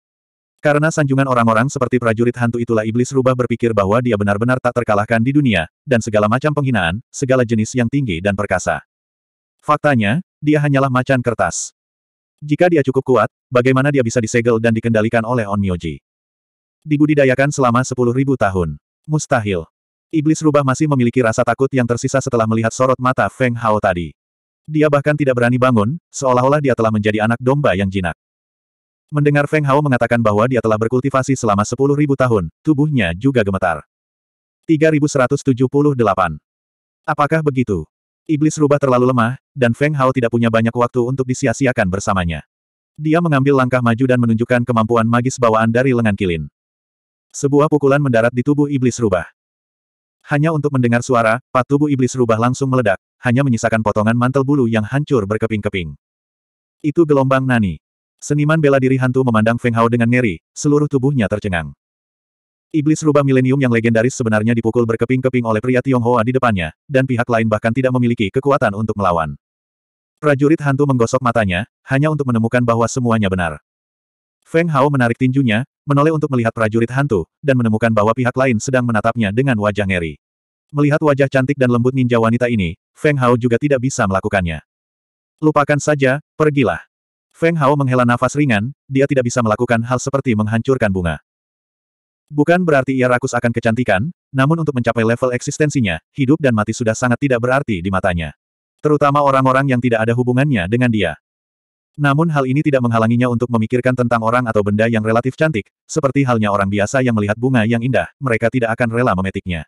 Karena sanjungan orang-orang seperti prajurit hantu itulah iblis rubah berpikir bahwa dia benar-benar tak terkalahkan di dunia, dan segala macam penghinaan, segala jenis yang tinggi dan perkasa. Faktanya, dia hanyalah macan kertas. Jika dia cukup kuat, bagaimana dia bisa disegel dan dikendalikan oleh On Myoji? Dibudidayakan selama sepuluh ribu tahun. Mustahil. Iblis rubah masih memiliki rasa takut yang tersisa setelah melihat sorot mata Feng Hao tadi. Dia bahkan tidak berani bangun, seolah-olah dia telah menjadi anak domba yang jinak. Mendengar Feng Hao mengatakan bahwa dia telah berkultivasi selama 10.000 tahun, tubuhnya juga gemetar. 3178. Apakah begitu? Iblis rubah terlalu lemah, dan Feng Hao tidak punya banyak waktu untuk disia-siakan bersamanya. Dia mengambil langkah maju dan menunjukkan kemampuan magis bawaan dari lengan kilin. Sebuah pukulan mendarat di tubuh iblis rubah. Hanya untuk mendengar suara, pat tubuh iblis rubah langsung meledak, hanya menyisakan potongan mantel bulu yang hancur berkeping-keping. Itu gelombang nani. Seniman bela diri hantu memandang Feng Hao dengan ngeri, seluruh tubuhnya tercengang. Iblis rubah milenium yang legendaris sebenarnya dipukul berkeping-keping oleh pria Tionghoa di depannya, dan pihak lain bahkan tidak memiliki kekuatan untuk melawan. Prajurit hantu menggosok matanya, hanya untuk menemukan bahwa semuanya benar. Feng Hao menarik tinjunya, menoleh untuk melihat prajurit hantu, dan menemukan bahwa pihak lain sedang menatapnya dengan wajah ngeri. Melihat wajah cantik dan lembut ninja wanita ini, Feng Hao juga tidak bisa melakukannya. Lupakan saja, pergilah. Feng Hao menghela nafas ringan, dia tidak bisa melakukan hal seperti menghancurkan bunga. Bukan berarti ia rakus akan kecantikan, namun untuk mencapai level eksistensinya, hidup dan mati sudah sangat tidak berarti di matanya. Terutama orang-orang yang tidak ada hubungannya dengan dia. Namun hal ini tidak menghalanginya untuk memikirkan tentang orang atau benda yang relatif cantik, seperti halnya orang biasa yang melihat bunga yang indah, mereka tidak akan rela memetiknya.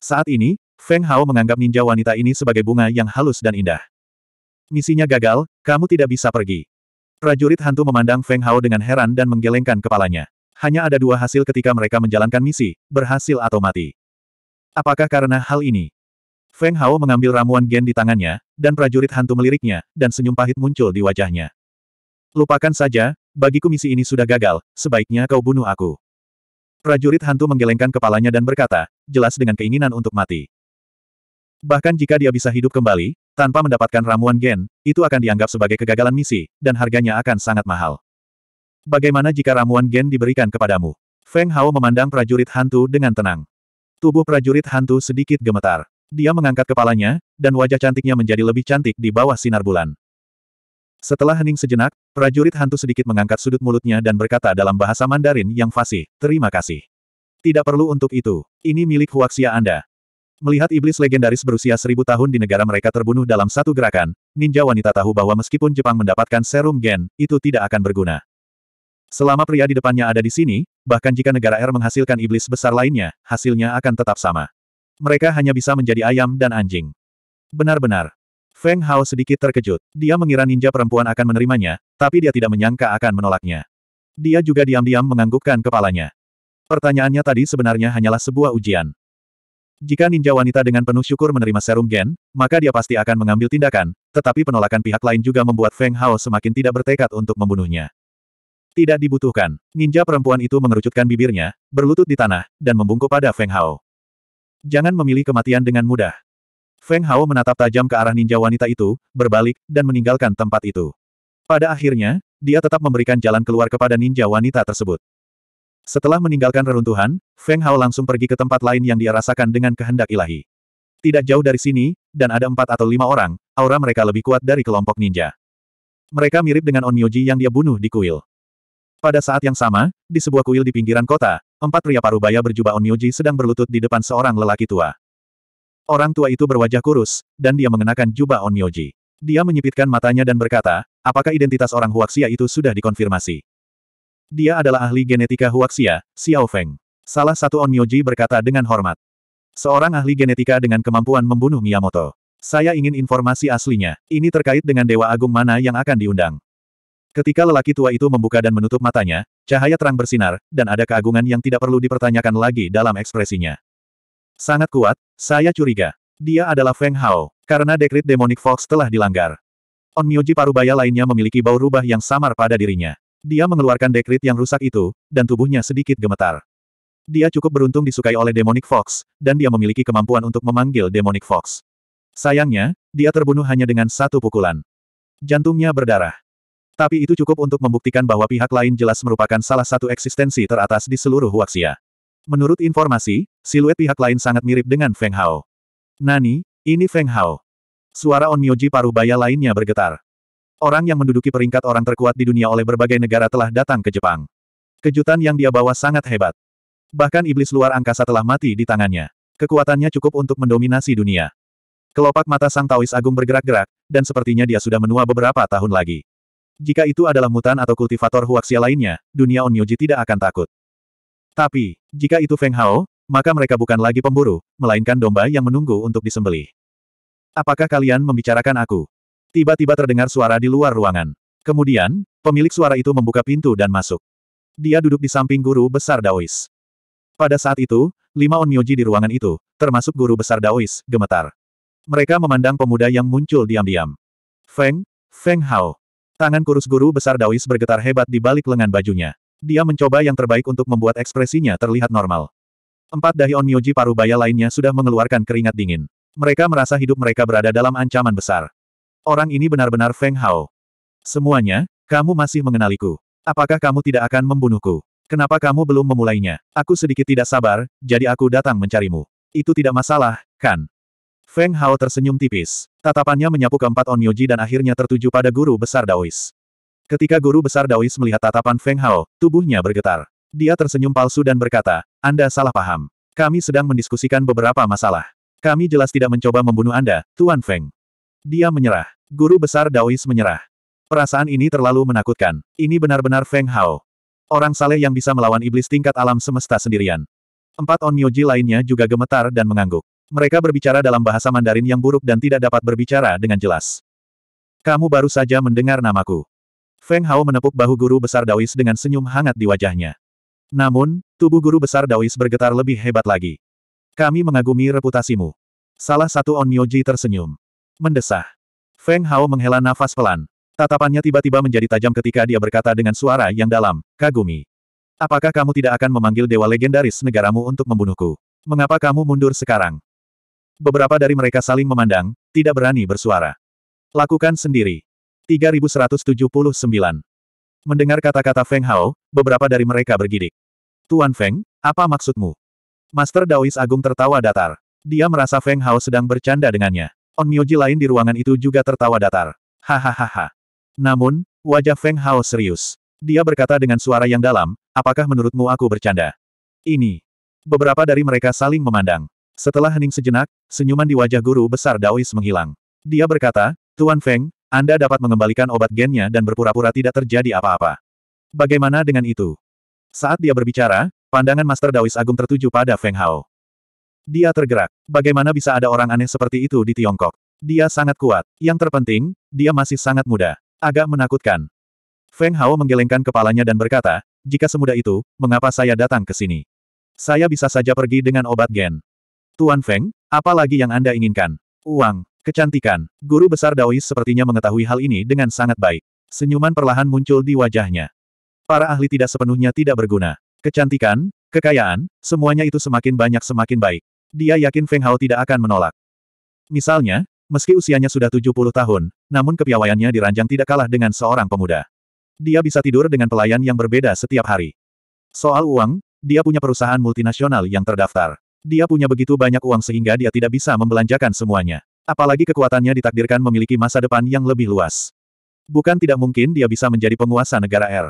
Saat ini, Feng Hao menganggap ninja wanita ini sebagai bunga yang halus dan indah. Misinya gagal, kamu tidak bisa pergi. Prajurit hantu memandang Feng Hao dengan heran dan menggelengkan kepalanya. Hanya ada dua hasil ketika mereka menjalankan misi, berhasil atau mati. Apakah karena hal ini? Feng Hao mengambil ramuan gen di tangannya, dan prajurit hantu meliriknya, dan senyum pahit muncul di wajahnya. Lupakan saja, bagiku misi ini sudah gagal, sebaiknya kau bunuh aku. Prajurit hantu menggelengkan kepalanya dan berkata, jelas dengan keinginan untuk mati. Bahkan jika dia bisa hidup kembali, tanpa mendapatkan ramuan gen, itu akan dianggap sebagai kegagalan misi, dan harganya akan sangat mahal. Bagaimana jika ramuan gen diberikan kepadamu? Feng Hao memandang prajurit hantu dengan tenang. Tubuh prajurit hantu sedikit gemetar. Dia mengangkat kepalanya, dan wajah cantiknya menjadi lebih cantik di bawah sinar bulan. Setelah hening sejenak, prajurit hantu sedikit mengangkat sudut mulutnya dan berkata dalam bahasa Mandarin yang fasih, terima kasih. Tidak perlu untuk itu, ini milik huaksia Anda, Melihat iblis legendaris berusia seribu tahun di negara mereka terbunuh dalam satu gerakan, ninja wanita tahu bahwa meskipun Jepang mendapatkan serum gen, itu tidak akan berguna. Selama pria di depannya ada di sini, bahkan jika negara R menghasilkan iblis besar lainnya, hasilnya akan tetap sama. Mereka hanya bisa menjadi ayam dan anjing. Benar-benar. Feng Hao sedikit terkejut. Dia mengira ninja perempuan akan menerimanya, tapi dia tidak menyangka akan menolaknya. Dia juga diam-diam menganggukkan kepalanya. Pertanyaannya tadi sebenarnya hanyalah sebuah ujian. Jika ninja wanita dengan penuh syukur menerima serum gen, maka dia pasti akan mengambil tindakan, tetapi penolakan pihak lain juga membuat Feng Hao semakin tidak bertekad untuk membunuhnya. Tidak dibutuhkan. Ninja perempuan itu mengerucutkan bibirnya, berlutut di tanah, dan membungkuk pada Feng Hao. Jangan memilih kematian dengan mudah. Feng Hao menatap tajam ke arah ninja wanita itu, berbalik, dan meninggalkan tempat itu. Pada akhirnya, dia tetap memberikan jalan keluar kepada ninja wanita tersebut. Setelah meninggalkan reruntuhan, Feng Hao langsung pergi ke tempat lain yang dia rasakan dengan kehendak ilahi. Tidak jauh dari sini, dan ada empat atau lima orang, aura mereka lebih kuat dari kelompok ninja. Mereka mirip dengan Onmyoji yang dia bunuh di kuil. Pada saat yang sama, di sebuah kuil di pinggiran kota, empat pria parubaya berjubah Onmyoji sedang berlutut di depan seorang lelaki tua. Orang tua itu berwajah kurus, dan dia mengenakan jubah Onmyoji. Dia menyipitkan matanya dan berkata, apakah identitas orang Huaxia itu sudah dikonfirmasi? Dia adalah ahli genetika Huaxia, Xiao Feng. Salah satu Onmyoji berkata dengan hormat. Seorang ahli genetika dengan kemampuan membunuh Miyamoto. Saya ingin informasi aslinya. Ini terkait dengan Dewa Agung mana yang akan diundang. Ketika lelaki tua itu membuka dan menutup matanya, cahaya terang bersinar, dan ada keagungan yang tidak perlu dipertanyakan lagi dalam ekspresinya. Sangat kuat, saya curiga. Dia adalah Feng Hao, karena dekrit demonic fox telah dilanggar. Onmyoji Parubaya lainnya memiliki bau rubah yang samar pada dirinya. Dia mengeluarkan dekrit yang rusak itu, dan tubuhnya sedikit gemetar. Dia cukup beruntung disukai oleh Demonic Fox, dan dia memiliki kemampuan untuk memanggil Demonic Fox. Sayangnya, dia terbunuh hanya dengan satu pukulan. Jantungnya berdarah. Tapi itu cukup untuk membuktikan bahwa pihak lain jelas merupakan salah satu eksistensi teratas di seluruh Huaxia. Menurut informasi, siluet pihak lain sangat mirip dengan Feng Hao. Nani, ini Feng Hao. Suara On Myoji paruh baya lainnya bergetar. Orang yang menduduki peringkat orang terkuat di dunia oleh berbagai negara telah datang ke Jepang. Kejutan yang dia bawa sangat hebat. Bahkan iblis luar angkasa telah mati di tangannya. Kekuatannya cukup untuk mendominasi dunia. Kelopak mata Sang Taois Agung bergerak-gerak, dan sepertinya dia sudah menua beberapa tahun lagi. Jika itu adalah mutan atau kultivator huaxia lainnya, dunia Onmyoji tidak akan takut. Tapi, jika itu Feng Hao, maka mereka bukan lagi pemburu, melainkan domba yang menunggu untuk disembelih. Apakah kalian membicarakan aku? Tiba-tiba terdengar suara di luar ruangan. Kemudian, pemilik suara itu membuka pintu dan masuk. Dia duduk di samping guru besar Daois. Pada saat itu, lima onmyoji di ruangan itu, termasuk guru besar Daois, gemetar. Mereka memandang pemuda yang muncul diam-diam. Feng, Feng Hao. Tangan kurus guru besar Daois bergetar hebat di balik lengan bajunya. Dia mencoba yang terbaik untuk membuat ekspresinya terlihat normal. Empat dahi onmyoji baya lainnya sudah mengeluarkan keringat dingin. Mereka merasa hidup mereka berada dalam ancaman besar. Orang ini benar-benar Feng Hao. Semuanya, kamu masih mengenaliku. Apakah kamu tidak akan membunuhku? Kenapa kamu belum memulainya? Aku sedikit tidak sabar, jadi aku datang mencarimu. Itu tidak masalah, kan? Feng Hao tersenyum tipis. Tatapannya menyapu keempat Onmyoji dan akhirnya tertuju pada guru besar Daois. Ketika guru besar Daois melihat tatapan Feng Hao, tubuhnya bergetar. Dia tersenyum palsu dan berkata, Anda salah paham. Kami sedang mendiskusikan beberapa masalah. Kami jelas tidak mencoba membunuh Anda, Tuan Feng. Dia menyerah. Guru besar Daois menyerah. Perasaan ini terlalu menakutkan. Ini benar-benar Feng Hao. Orang saleh yang bisa melawan iblis tingkat alam semesta sendirian. Empat Onmyoji lainnya juga gemetar dan mengangguk. Mereka berbicara dalam bahasa Mandarin yang buruk dan tidak dapat berbicara dengan jelas. Kamu baru saja mendengar namaku. Feng Hao menepuk bahu guru besar Daois dengan senyum hangat di wajahnya. Namun, tubuh guru besar Daois bergetar lebih hebat lagi. Kami mengagumi reputasimu. Salah satu Onmyoji tersenyum mendesah. Feng Hao menghela nafas pelan. Tatapannya tiba-tiba menjadi tajam ketika dia berkata dengan suara yang dalam, kagumi. Apakah kamu tidak akan memanggil dewa legendaris negaramu untuk membunuhku? Mengapa kamu mundur sekarang? Beberapa dari mereka saling memandang, tidak berani bersuara. Lakukan sendiri. 3179. Mendengar kata-kata Feng Hao, beberapa dari mereka bergidik. Tuan Feng, apa maksudmu? Master Daois Agung tertawa datar. Dia merasa Feng Hao sedang bercanda dengannya. Onmyoji lain di ruangan itu juga tertawa datar. Hahaha. Namun, wajah Feng Hao serius. Dia berkata dengan suara yang dalam, apakah menurutmu aku bercanda? Ini. Beberapa dari mereka saling memandang. Setelah hening sejenak, senyuman di wajah guru besar Daois menghilang. Dia berkata, Tuan Feng, Anda dapat mengembalikan obat gennya dan berpura-pura tidak terjadi apa-apa. Bagaimana dengan itu? Saat dia berbicara, pandangan Master Daois Agung tertuju pada Feng Hao. Dia tergerak. Bagaimana bisa ada orang aneh seperti itu di Tiongkok? Dia sangat kuat. Yang terpenting, dia masih sangat muda. Agak menakutkan. Feng Hao menggelengkan kepalanya dan berkata, jika semudah itu, mengapa saya datang ke sini? Saya bisa saja pergi dengan obat gen. Tuan Feng, apa lagi yang Anda inginkan? Uang, kecantikan. Guru besar Daois sepertinya mengetahui hal ini dengan sangat baik. Senyuman perlahan muncul di wajahnya. Para ahli tidak sepenuhnya tidak berguna. Kecantikan, kekayaan, semuanya itu semakin banyak semakin baik. Dia yakin Feng Hao tidak akan menolak. Misalnya, meski usianya sudah 70 tahun, namun kepiawaiannya diranjang tidak kalah dengan seorang pemuda. Dia bisa tidur dengan pelayan yang berbeda setiap hari. Soal uang, dia punya perusahaan multinasional yang terdaftar. Dia punya begitu banyak uang sehingga dia tidak bisa membelanjakan semuanya. Apalagi kekuatannya ditakdirkan memiliki masa depan yang lebih luas. Bukan tidak mungkin dia bisa menjadi penguasa negara R.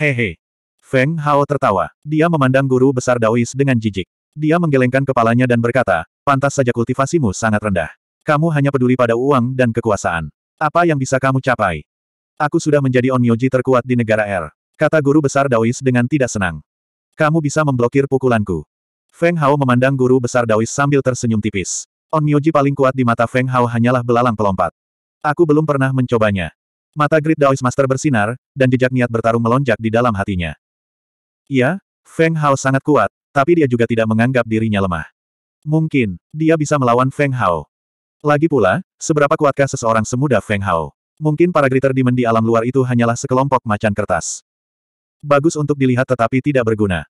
Hehe. Feng Hao tertawa. Dia memandang guru besar Daois dengan jijik. Dia menggelengkan kepalanya dan berkata, pantas saja kultivasimu sangat rendah. Kamu hanya peduli pada uang dan kekuasaan. Apa yang bisa kamu capai? Aku sudah menjadi Onmyoji terkuat di negara R. Er, kata guru besar Daois dengan tidak senang. Kamu bisa memblokir pukulanku. Feng Hao memandang guru besar Daois sambil tersenyum tipis. Onmyoji paling kuat di mata Feng Hao hanyalah belalang pelompat. Aku belum pernah mencobanya. Mata Grid Daois Master bersinar, dan jejak niat bertarung melonjak di dalam hatinya. Iya, Feng Hao sangat kuat, tapi dia juga tidak menganggap dirinya lemah. Mungkin, dia bisa melawan Feng Hao. Lagi pula, seberapa kuatkah seseorang semuda Feng Hao? Mungkin para gritter Demon di alam luar itu hanyalah sekelompok macan kertas. Bagus untuk dilihat tetapi tidak berguna.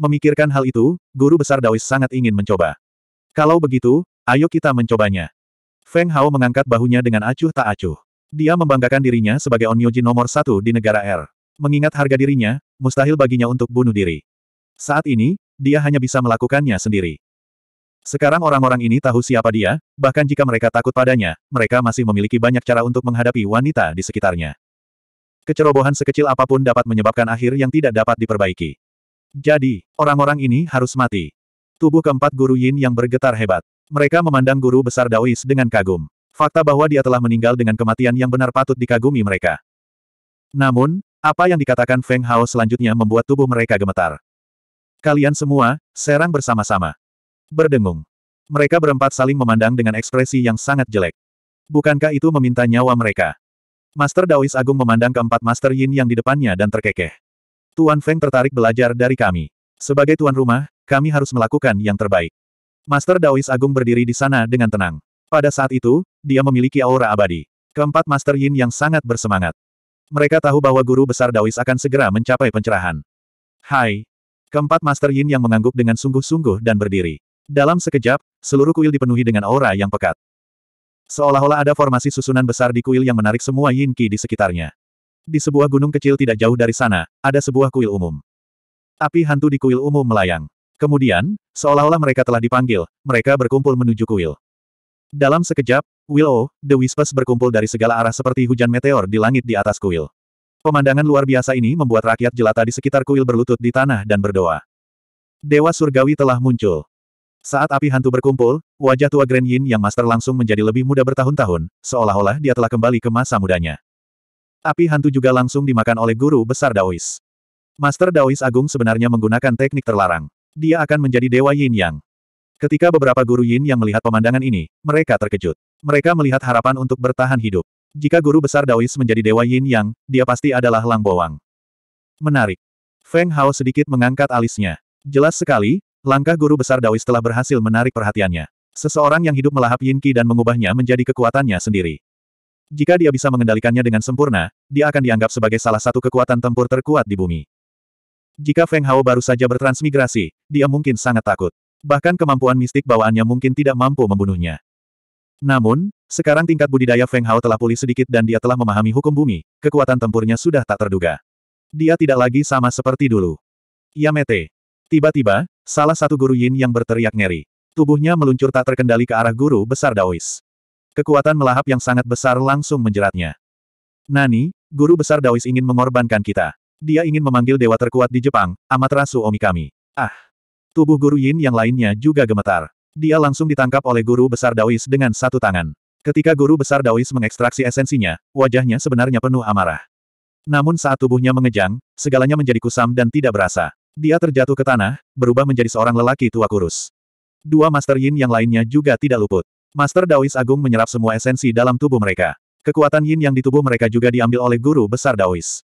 Memikirkan hal itu, guru besar Daois sangat ingin mencoba. Kalau begitu, ayo kita mencobanya. Feng Hao mengangkat bahunya dengan acuh tak acuh. Dia membanggakan dirinya sebagai Onyoji nomor satu di negara R. Mengingat harga dirinya, mustahil baginya untuk bunuh diri. Saat ini, dia hanya bisa melakukannya sendiri. Sekarang orang-orang ini tahu siapa dia, bahkan jika mereka takut padanya, mereka masih memiliki banyak cara untuk menghadapi wanita di sekitarnya. Kecerobohan sekecil apapun dapat menyebabkan akhir yang tidak dapat diperbaiki. Jadi, orang-orang ini harus mati. Tubuh keempat guru Yin yang bergetar hebat. Mereka memandang guru besar Daois dengan kagum. Fakta bahwa dia telah meninggal dengan kematian yang benar patut dikagumi mereka. Namun, apa yang dikatakan Feng Hao selanjutnya membuat tubuh mereka gemetar. Kalian semua, serang bersama-sama. Berdengung. Mereka berempat saling memandang dengan ekspresi yang sangat jelek. Bukankah itu meminta nyawa mereka? Master Daois Agung memandang keempat Master Yin yang di depannya dan terkekeh. Tuan Feng tertarik belajar dari kami. Sebagai tuan rumah, kami harus melakukan yang terbaik. Master Daois Agung berdiri di sana dengan tenang. Pada saat itu, dia memiliki aura abadi. Keempat Master Yin yang sangat bersemangat. Mereka tahu bahwa guru besar Daois akan segera mencapai pencerahan. Hai, Keempat Master Yin yang mengangguk dengan sungguh-sungguh dan berdiri. Dalam sekejap, seluruh kuil dipenuhi dengan aura yang pekat. Seolah-olah ada formasi susunan besar di kuil yang menarik semua Yin Qi di sekitarnya. Di sebuah gunung kecil tidak jauh dari sana, ada sebuah kuil umum. Api hantu di kuil umum melayang. Kemudian, seolah-olah mereka telah dipanggil, mereka berkumpul menuju kuil. Dalam sekejap, Willow, The Whispers berkumpul dari segala arah seperti hujan meteor di langit di atas kuil. Pemandangan luar biasa ini membuat rakyat jelata di sekitar kuil berlutut di tanah dan berdoa. Dewa surgawi telah muncul. Saat api hantu berkumpul, wajah tua Grand Yin yang master langsung menjadi lebih muda bertahun-tahun, seolah-olah dia telah kembali ke masa mudanya. Api hantu juga langsung dimakan oleh guru besar Daois. Master Daois Agung sebenarnya menggunakan teknik terlarang. Dia akan menjadi Dewa Yin Yang. Ketika beberapa guru Yin yang melihat pemandangan ini, mereka terkejut. Mereka melihat harapan untuk bertahan hidup. Jika guru besar Daois menjadi dewa Yin Yang, dia pasti adalah Lang Bowang. Menarik. Feng Hao sedikit mengangkat alisnya. Jelas sekali, langkah guru besar Daois telah berhasil menarik perhatiannya. Seseorang yang hidup melahap Yin Qi dan mengubahnya menjadi kekuatannya sendiri. Jika dia bisa mengendalikannya dengan sempurna, dia akan dianggap sebagai salah satu kekuatan tempur terkuat di bumi. Jika Feng Hao baru saja bertransmigrasi, dia mungkin sangat takut. Bahkan kemampuan mistik bawaannya mungkin tidak mampu membunuhnya. Namun, sekarang tingkat budidaya Feng Hao telah pulih sedikit dan dia telah memahami hukum bumi, kekuatan tempurnya sudah tak terduga. Dia tidak lagi sama seperti dulu. Yamete. Tiba-tiba, salah satu guru Yin yang berteriak ngeri. Tubuhnya meluncur tak terkendali ke arah guru besar Daois. Kekuatan melahap yang sangat besar langsung menjeratnya. Nani, guru besar Daois ingin mengorbankan kita. Dia ingin memanggil dewa terkuat di Jepang, Amaterasu Omikami. Ah! Tubuh guru Yin yang lainnya juga gemetar. Dia langsung ditangkap oleh guru besar Daois dengan satu tangan. Ketika guru besar Daois mengekstraksi esensinya, wajahnya sebenarnya penuh amarah. Namun saat tubuhnya mengejang, segalanya menjadi kusam dan tidak berasa. Dia terjatuh ke tanah, berubah menjadi seorang lelaki tua kurus. Dua Master Yin yang lainnya juga tidak luput. Master Daois Agung menyerap semua esensi dalam tubuh mereka. Kekuatan Yin yang di tubuh mereka juga diambil oleh guru besar Daois.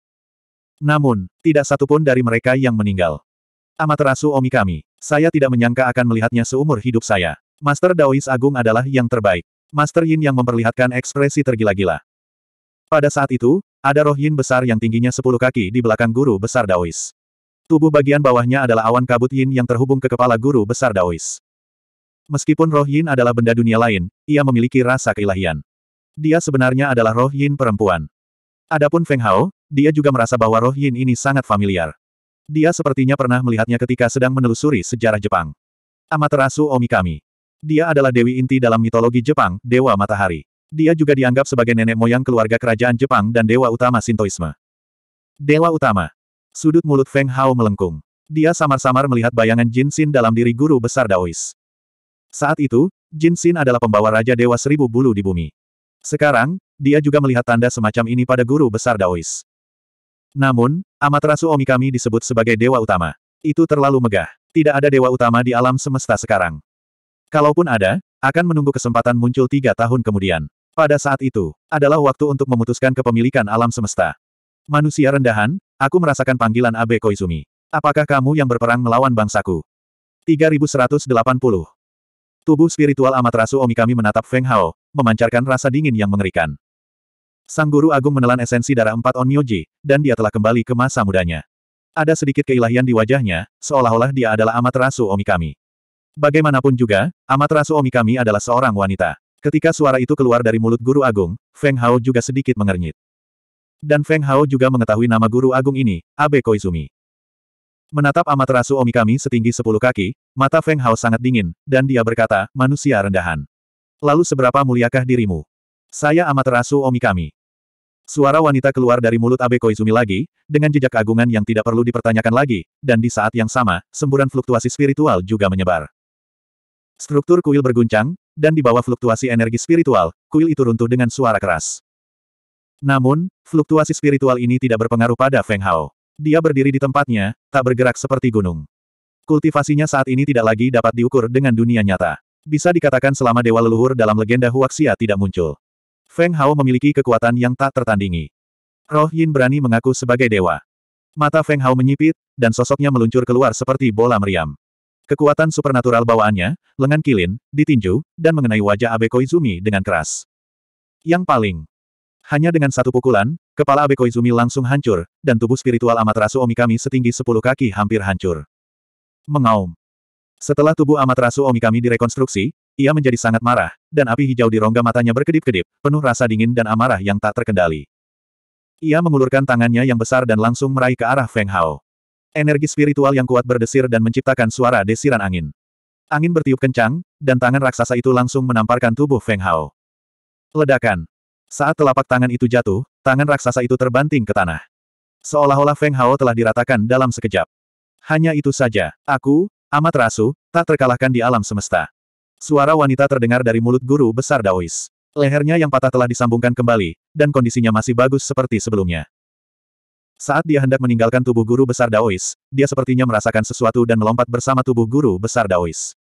Namun, tidak satupun dari mereka yang meninggal. Amaterasu Omikami. Saya tidak menyangka akan melihatnya seumur hidup saya. Master Daois Agung adalah yang terbaik. Master Yin yang memperlihatkan ekspresi tergila-gila. Pada saat itu, ada roh Yin besar yang tingginya 10 kaki di belakang guru besar Daois. Tubuh bagian bawahnya adalah awan kabut Yin yang terhubung ke kepala guru besar Daois. Meskipun roh Yin adalah benda dunia lain, ia memiliki rasa keilahian. Dia sebenarnya adalah roh Yin perempuan. Adapun Feng Hao, dia juga merasa bahwa roh Yin ini sangat familiar. Dia sepertinya pernah melihatnya ketika sedang menelusuri sejarah Jepang. Amaterasu Omikami. Dia adalah dewi inti dalam mitologi Jepang, Dewa Matahari. Dia juga dianggap sebagai nenek moyang keluarga kerajaan Jepang dan dewa utama Sintoisme. Dewa utama. Sudut mulut Feng Hao melengkung. Dia samar-samar melihat bayangan Jin Xin dalam diri guru besar Daois. Saat itu, Jin Xin adalah pembawa Raja Dewa Seribu Bulu di bumi. Sekarang, dia juga melihat tanda semacam ini pada guru besar Daois. Namun, Amaterasu Omikami disebut sebagai dewa utama. Itu terlalu megah. Tidak ada dewa utama di alam semesta sekarang. Kalaupun ada, akan menunggu kesempatan muncul tiga tahun kemudian. Pada saat itu, adalah waktu untuk memutuskan kepemilikan alam semesta. Manusia rendahan, aku merasakan panggilan Abe Koizumi. Apakah kamu yang berperang melawan bangsaku? 3180. Tubuh spiritual Amaterasu Omikami menatap Feng Hao, memancarkan rasa dingin yang mengerikan. Sang guru agung menelan esensi darah empat Onmyoji, dan dia telah kembali ke masa mudanya. Ada sedikit keilahian di wajahnya, seolah-olah dia adalah Amaterasu Omikami. Bagaimanapun juga, Amaterasu Omikami adalah seorang wanita. Ketika suara itu keluar dari mulut guru agung, Feng Hao juga sedikit mengernyit. Dan Feng Hao juga mengetahui nama guru agung ini, Abe Koizumi. Menatap Amaterasu Omikami setinggi sepuluh kaki, mata Feng Hao sangat dingin, dan dia berkata, manusia rendahan. Lalu seberapa muliakah dirimu? Saya Amaterasu Omikami. Suara wanita keluar dari mulut Abe Koizumi lagi, dengan jejak agungan yang tidak perlu dipertanyakan lagi, dan di saat yang sama, semburan fluktuasi spiritual juga menyebar. Struktur kuil berguncang, dan di bawah fluktuasi energi spiritual, kuil itu runtuh dengan suara keras. Namun, fluktuasi spiritual ini tidak berpengaruh pada Feng Hao. Dia berdiri di tempatnya, tak bergerak seperti gunung. Kultivasinya saat ini tidak lagi dapat diukur dengan dunia nyata. Bisa dikatakan selama dewa leluhur dalam legenda Huaxia tidak muncul. Feng Hao memiliki kekuatan yang tak tertandingi. Roh Yin berani mengaku sebagai dewa. Mata Feng Hao menyipit, dan sosoknya meluncur keluar seperti bola meriam. Kekuatan supernatural bawaannya, lengan kilin, ditinju, dan mengenai wajah Abe Koizumi dengan keras. Yang paling. Hanya dengan satu pukulan, kepala Abe Koizumi langsung hancur, dan tubuh spiritual Amaterasu Omikami setinggi sepuluh kaki hampir hancur. Mengaum. Setelah tubuh Amaterasu Omikami direkonstruksi, ia menjadi sangat marah, dan api hijau di rongga matanya berkedip-kedip, penuh rasa dingin dan amarah yang tak terkendali. Ia mengulurkan tangannya yang besar dan langsung meraih ke arah Feng Hao. Energi spiritual yang kuat berdesir dan menciptakan suara desiran angin. Angin bertiup kencang, dan tangan raksasa itu langsung menamparkan tubuh Feng Hao. Ledakan. Saat telapak tangan itu jatuh, tangan raksasa itu terbanting ke tanah. Seolah-olah Feng Hao telah diratakan dalam sekejap. Hanya itu saja, aku, amat rasu, tak terkalahkan di alam semesta. Suara wanita terdengar dari mulut guru besar Daois. Lehernya yang patah telah disambungkan kembali, dan kondisinya masih bagus seperti sebelumnya. Saat dia hendak meninggalkan tubuh guru besar Daois, dia sepertinya merasakan sesuatu dan melompat bersama tubuh guru besar Daois.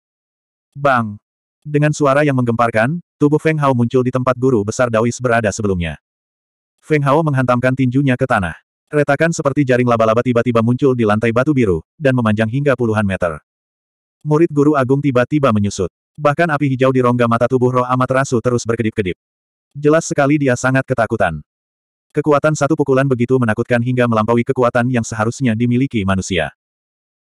Bang! Dengan suara yang menggemparkan, tubuh Feng Hao muncul di tempat guru besar Daois berada sebelumnya. Feng Hao menghantamkan tinjunya ke tanah. Retakan seperti jaring laba-laba tiba-tiba muncul di lantai batu biru, dan memanjang hingga puluhan meter. Murid guru agung tiba-tiba menyusut. Bahkan api hijau di rongga mata tubuh roh amat rasu terus berkedip-kedip. Jelas sekali dia sangat ketakutan. Kekuatan satu pukulan begitu menakutkan hingga melampaui kekuatan yang seharusnya dimiliki manusia.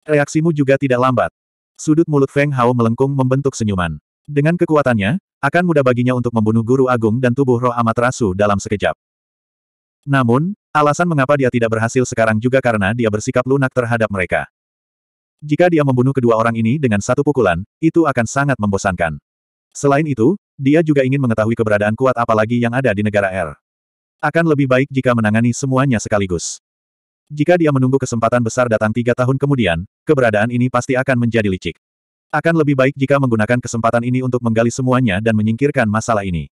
Reaksimu juga tidak lambat. Sudut mulut Feng Hao melengkung membentuk senyuman. Dengan kekuatannya, akan mudah baginya untuk membunuh guru agung dan tubuh roh amat rasu dalam sekejap. Namun, alasan mengapa dia tidak berhasil sekarang juga karena dia bersikap lunak terhadap mereka. Jika dia membunuh kedua orang ini dengan satu pukulan, itu akan sangat membosankan. Selain itu, dia juga ingin mengetahui keberadaan kuat apalagi yang ada di negara R. Er. Akan lebih baik jika menangani semuanya sekaligus. Jika dia menunggu kesempatan besar datang tiga tahun kemudian, keberadaan ini pasti akan menjadi licik. Akan lebih baik jika menggunakan kesempatan ini untuk menggali semuanya dan menyingkirkan masalah ini.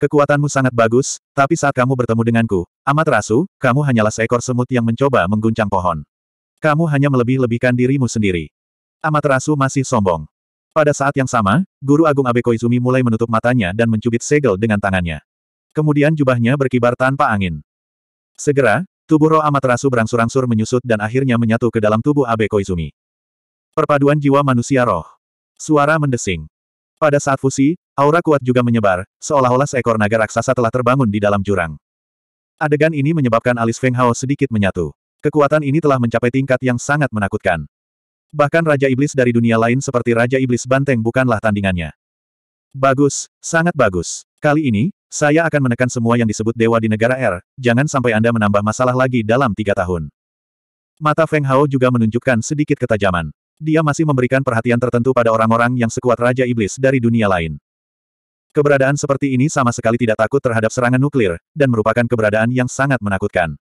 Kekuatanmu sangat bagus, tapi saat kamu bertemu denganku, amat rasu, kamu hanyalah seekor semut yang mencoba mengguncang pohon. Kamu hanya melebih-lebihkan dirimu sendiri. Amaterasu masih sombong. Pada saat yang sama, Guru Agung Abe Koizumi mulai menutup matanya dan mencubit segel dengan tangannya. Kemudian jubahnya berkibar tanpa angin. Segera, tubuh roh Amaterasu berangsur-angsur menyusut dan akhirnya menyatu ke dalam tubuh Abe Koizumi. Perpaduan jiwa manusia roh. Suara mendesing. Pada saat fusi, aura kuat juga menyebar, seolah-olah seekor naga raksasa telah terbangun di dalam jurang. Adegan ini menyebabkan alis Feng Hao sedikit menyatu kekuatan ini telah mencapai tingkat yang sangat menakutkan. Bahkan Raja Iblis dari dunia lain seperti Raja Iblis Banteng bukanlah tandingannya. Bagus, sangat bagus. Kali ini, saya akan menekan semua yang disebut dewa di negara R, jangan sampai Anda menambah masalah lagi dalam tiga tahun. Mata Feng Hao juga menunjukkan sedikit ketajaman. Dia masih memberikan perhatian tertentu pada orang-orang yang sekuat Raja Iblis dari dunia lain. Keberadaan seperti ini sama sekali tidak takut terhadap serangan nuklir, dan merupakan keberadaan yang sangat menakutkan.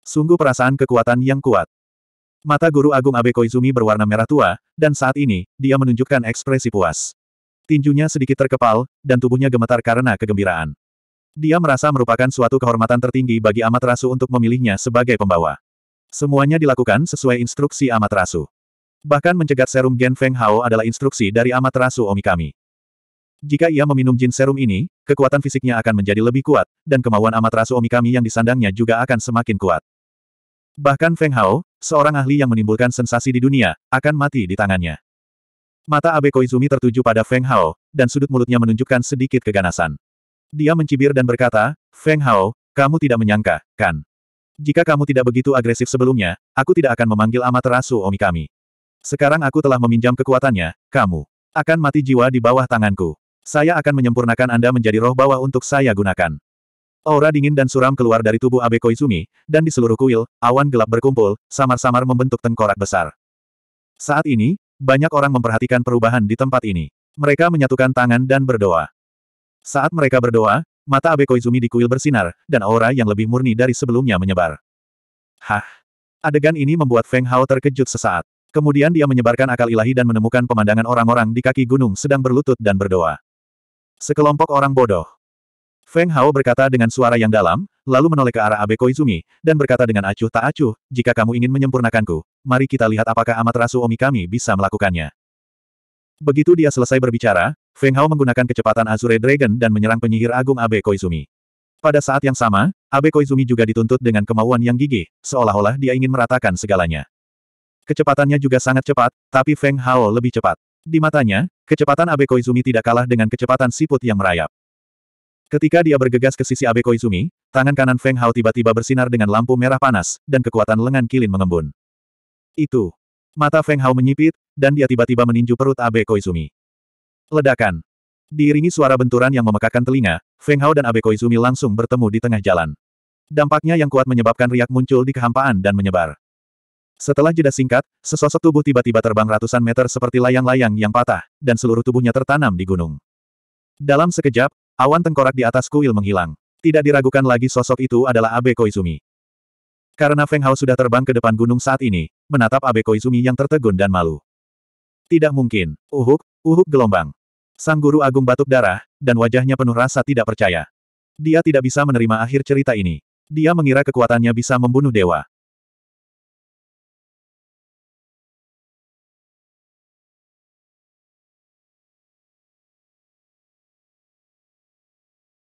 Sungguh perasaan kekuatan yang kuat. Mata guru agung Abe Koizumi berwarna merah tua, dan saat ini, dia menunjukkan ekspresi puas. Tinjunya sedikit terkepal, dan tubuhnya gemetar karena kegembiraan. Dia merasa merupakan suatu kehormatan tertinggi bagi Amaterasu untuk memilihnya sebagai pembawa. Semuanya dilakukan sesuai instruksi Amaterasu. Bahkan mencegat serum Gen Feng Hao adalah instruksi dari Amaterasu Omikami. Jika ia meminum jin serum ini, kekuatan fisiknya akan menjadi lebih kuat, dan kemauan Amaterasu Omikami yang disandangnya juga akan semakin kuat. Bahkan Feng Hao, seorang ahli yang menimbulkan sensasi di dunia, akan mati di tangannya. Mata Abe Koizumi tertuju pada Feng Hao, dan sudut mulutnya menunjukkan sedikit keganasan. Dia mencibir dan berkata, Feng Hao, kamu tidak menyangka, kan? Jika kamu tidak begitu agresif sebelumnya, aku tidak akan memanggil Amaterasu Omikami. Sekarang aku telah meminjam kekuatannya, kamu akan mati jiwa di bawah tanganku. Saya akan menyempurnakan Anda menjadi roh bawah untuk saya gunakan. Aura dingin dan suram keluar dari tubuh Abe Koizumi, dan di seluruh kuil, awan gelap berkumpul, samar-samar membentuk tengkorak besar. Saat ini, banyak orang memperhatikan perubahan di tempat ini. Mereka menyatukan tangan dan berdoa. Saat mereka berdoa, mata Abe Koizumi di kuil bersinar, dan aura yang lebih murni dari sebelumnya menyebar. Hah! Adegan ini membuat Feng Hao terkejut sesaat. Kemudian dia menyebarkan akal ilahi dan menemukan pemandangan orang-orang di kaki gunung sedang berlutut dan berdoa. Sekelompok orang bodoh. Feng Hao berkata dengan suara yang dalam, lalu menoleh ke arah Abe Koizumi, dan berkata dengan acuh tak acuh, jika kamu ingin menyempurnakanku, mari kita lihat apakah rasu Omi kami bisa melakukannya. Begitu dia selesai berbicara, Feng Hao menggunakan kecepatan Azure Dragon dan menyerang penyihir agung Abe Koizumi. Pada saat yang sama, Abe Koizumi juga dituntut dengan kemauan yang gigih, seolah-olah dia ingin meratakan segalanya. Kecepatannya juga sangat cepat, tapi Feng Hao lebih cepat. Di matanya, kecepatan Abe Koizumi tidak kalah dengan kecepatan siput yang merayap. Ketika dia bergegas ke sisi Abe Koizumi, tangan kanan Feng Hao tiba-tiba bersinar dengan lampu merah panas, dan kekuatan lengan kilin mengembun. Itu. Mata Feng Hao menyipit, dan dia tiba-tiba meninju perut Abe Koizumi. Ledakan. Diiringi suara benturan yang memekakan telinga, Feng Hao dan Abe Koizumi langsung bertemu di tengah jalan. Dampaknya yang kuat menyebabkan riak muncul di kehampaan dan menyebar. Setelah jeda singkat, sesosok tubuh tiba-tiba terbang ratusan meter seperti layang-layang yang patah, dan seluruh tubuhnya tertanam di gunung. Dalam sekejap, awan tengkorak di atas kuil menghilang. Tidak diragukan lagi sosok itu adalah Abe Koizumi. Karena Feng Hao sudah terbang ke depan gunung saat ini, menatap Abe Koizumi yang tertegun dan malu. Tidak mungkin, uhuk, uhuk gelombang. Sang guru agung batuk darah, dan wajahnya penuh rasa tidak percaya. Dia tidak bisa menerima akhir cerita ini. Dia mengira kekuatannya bisa membunuh dewa.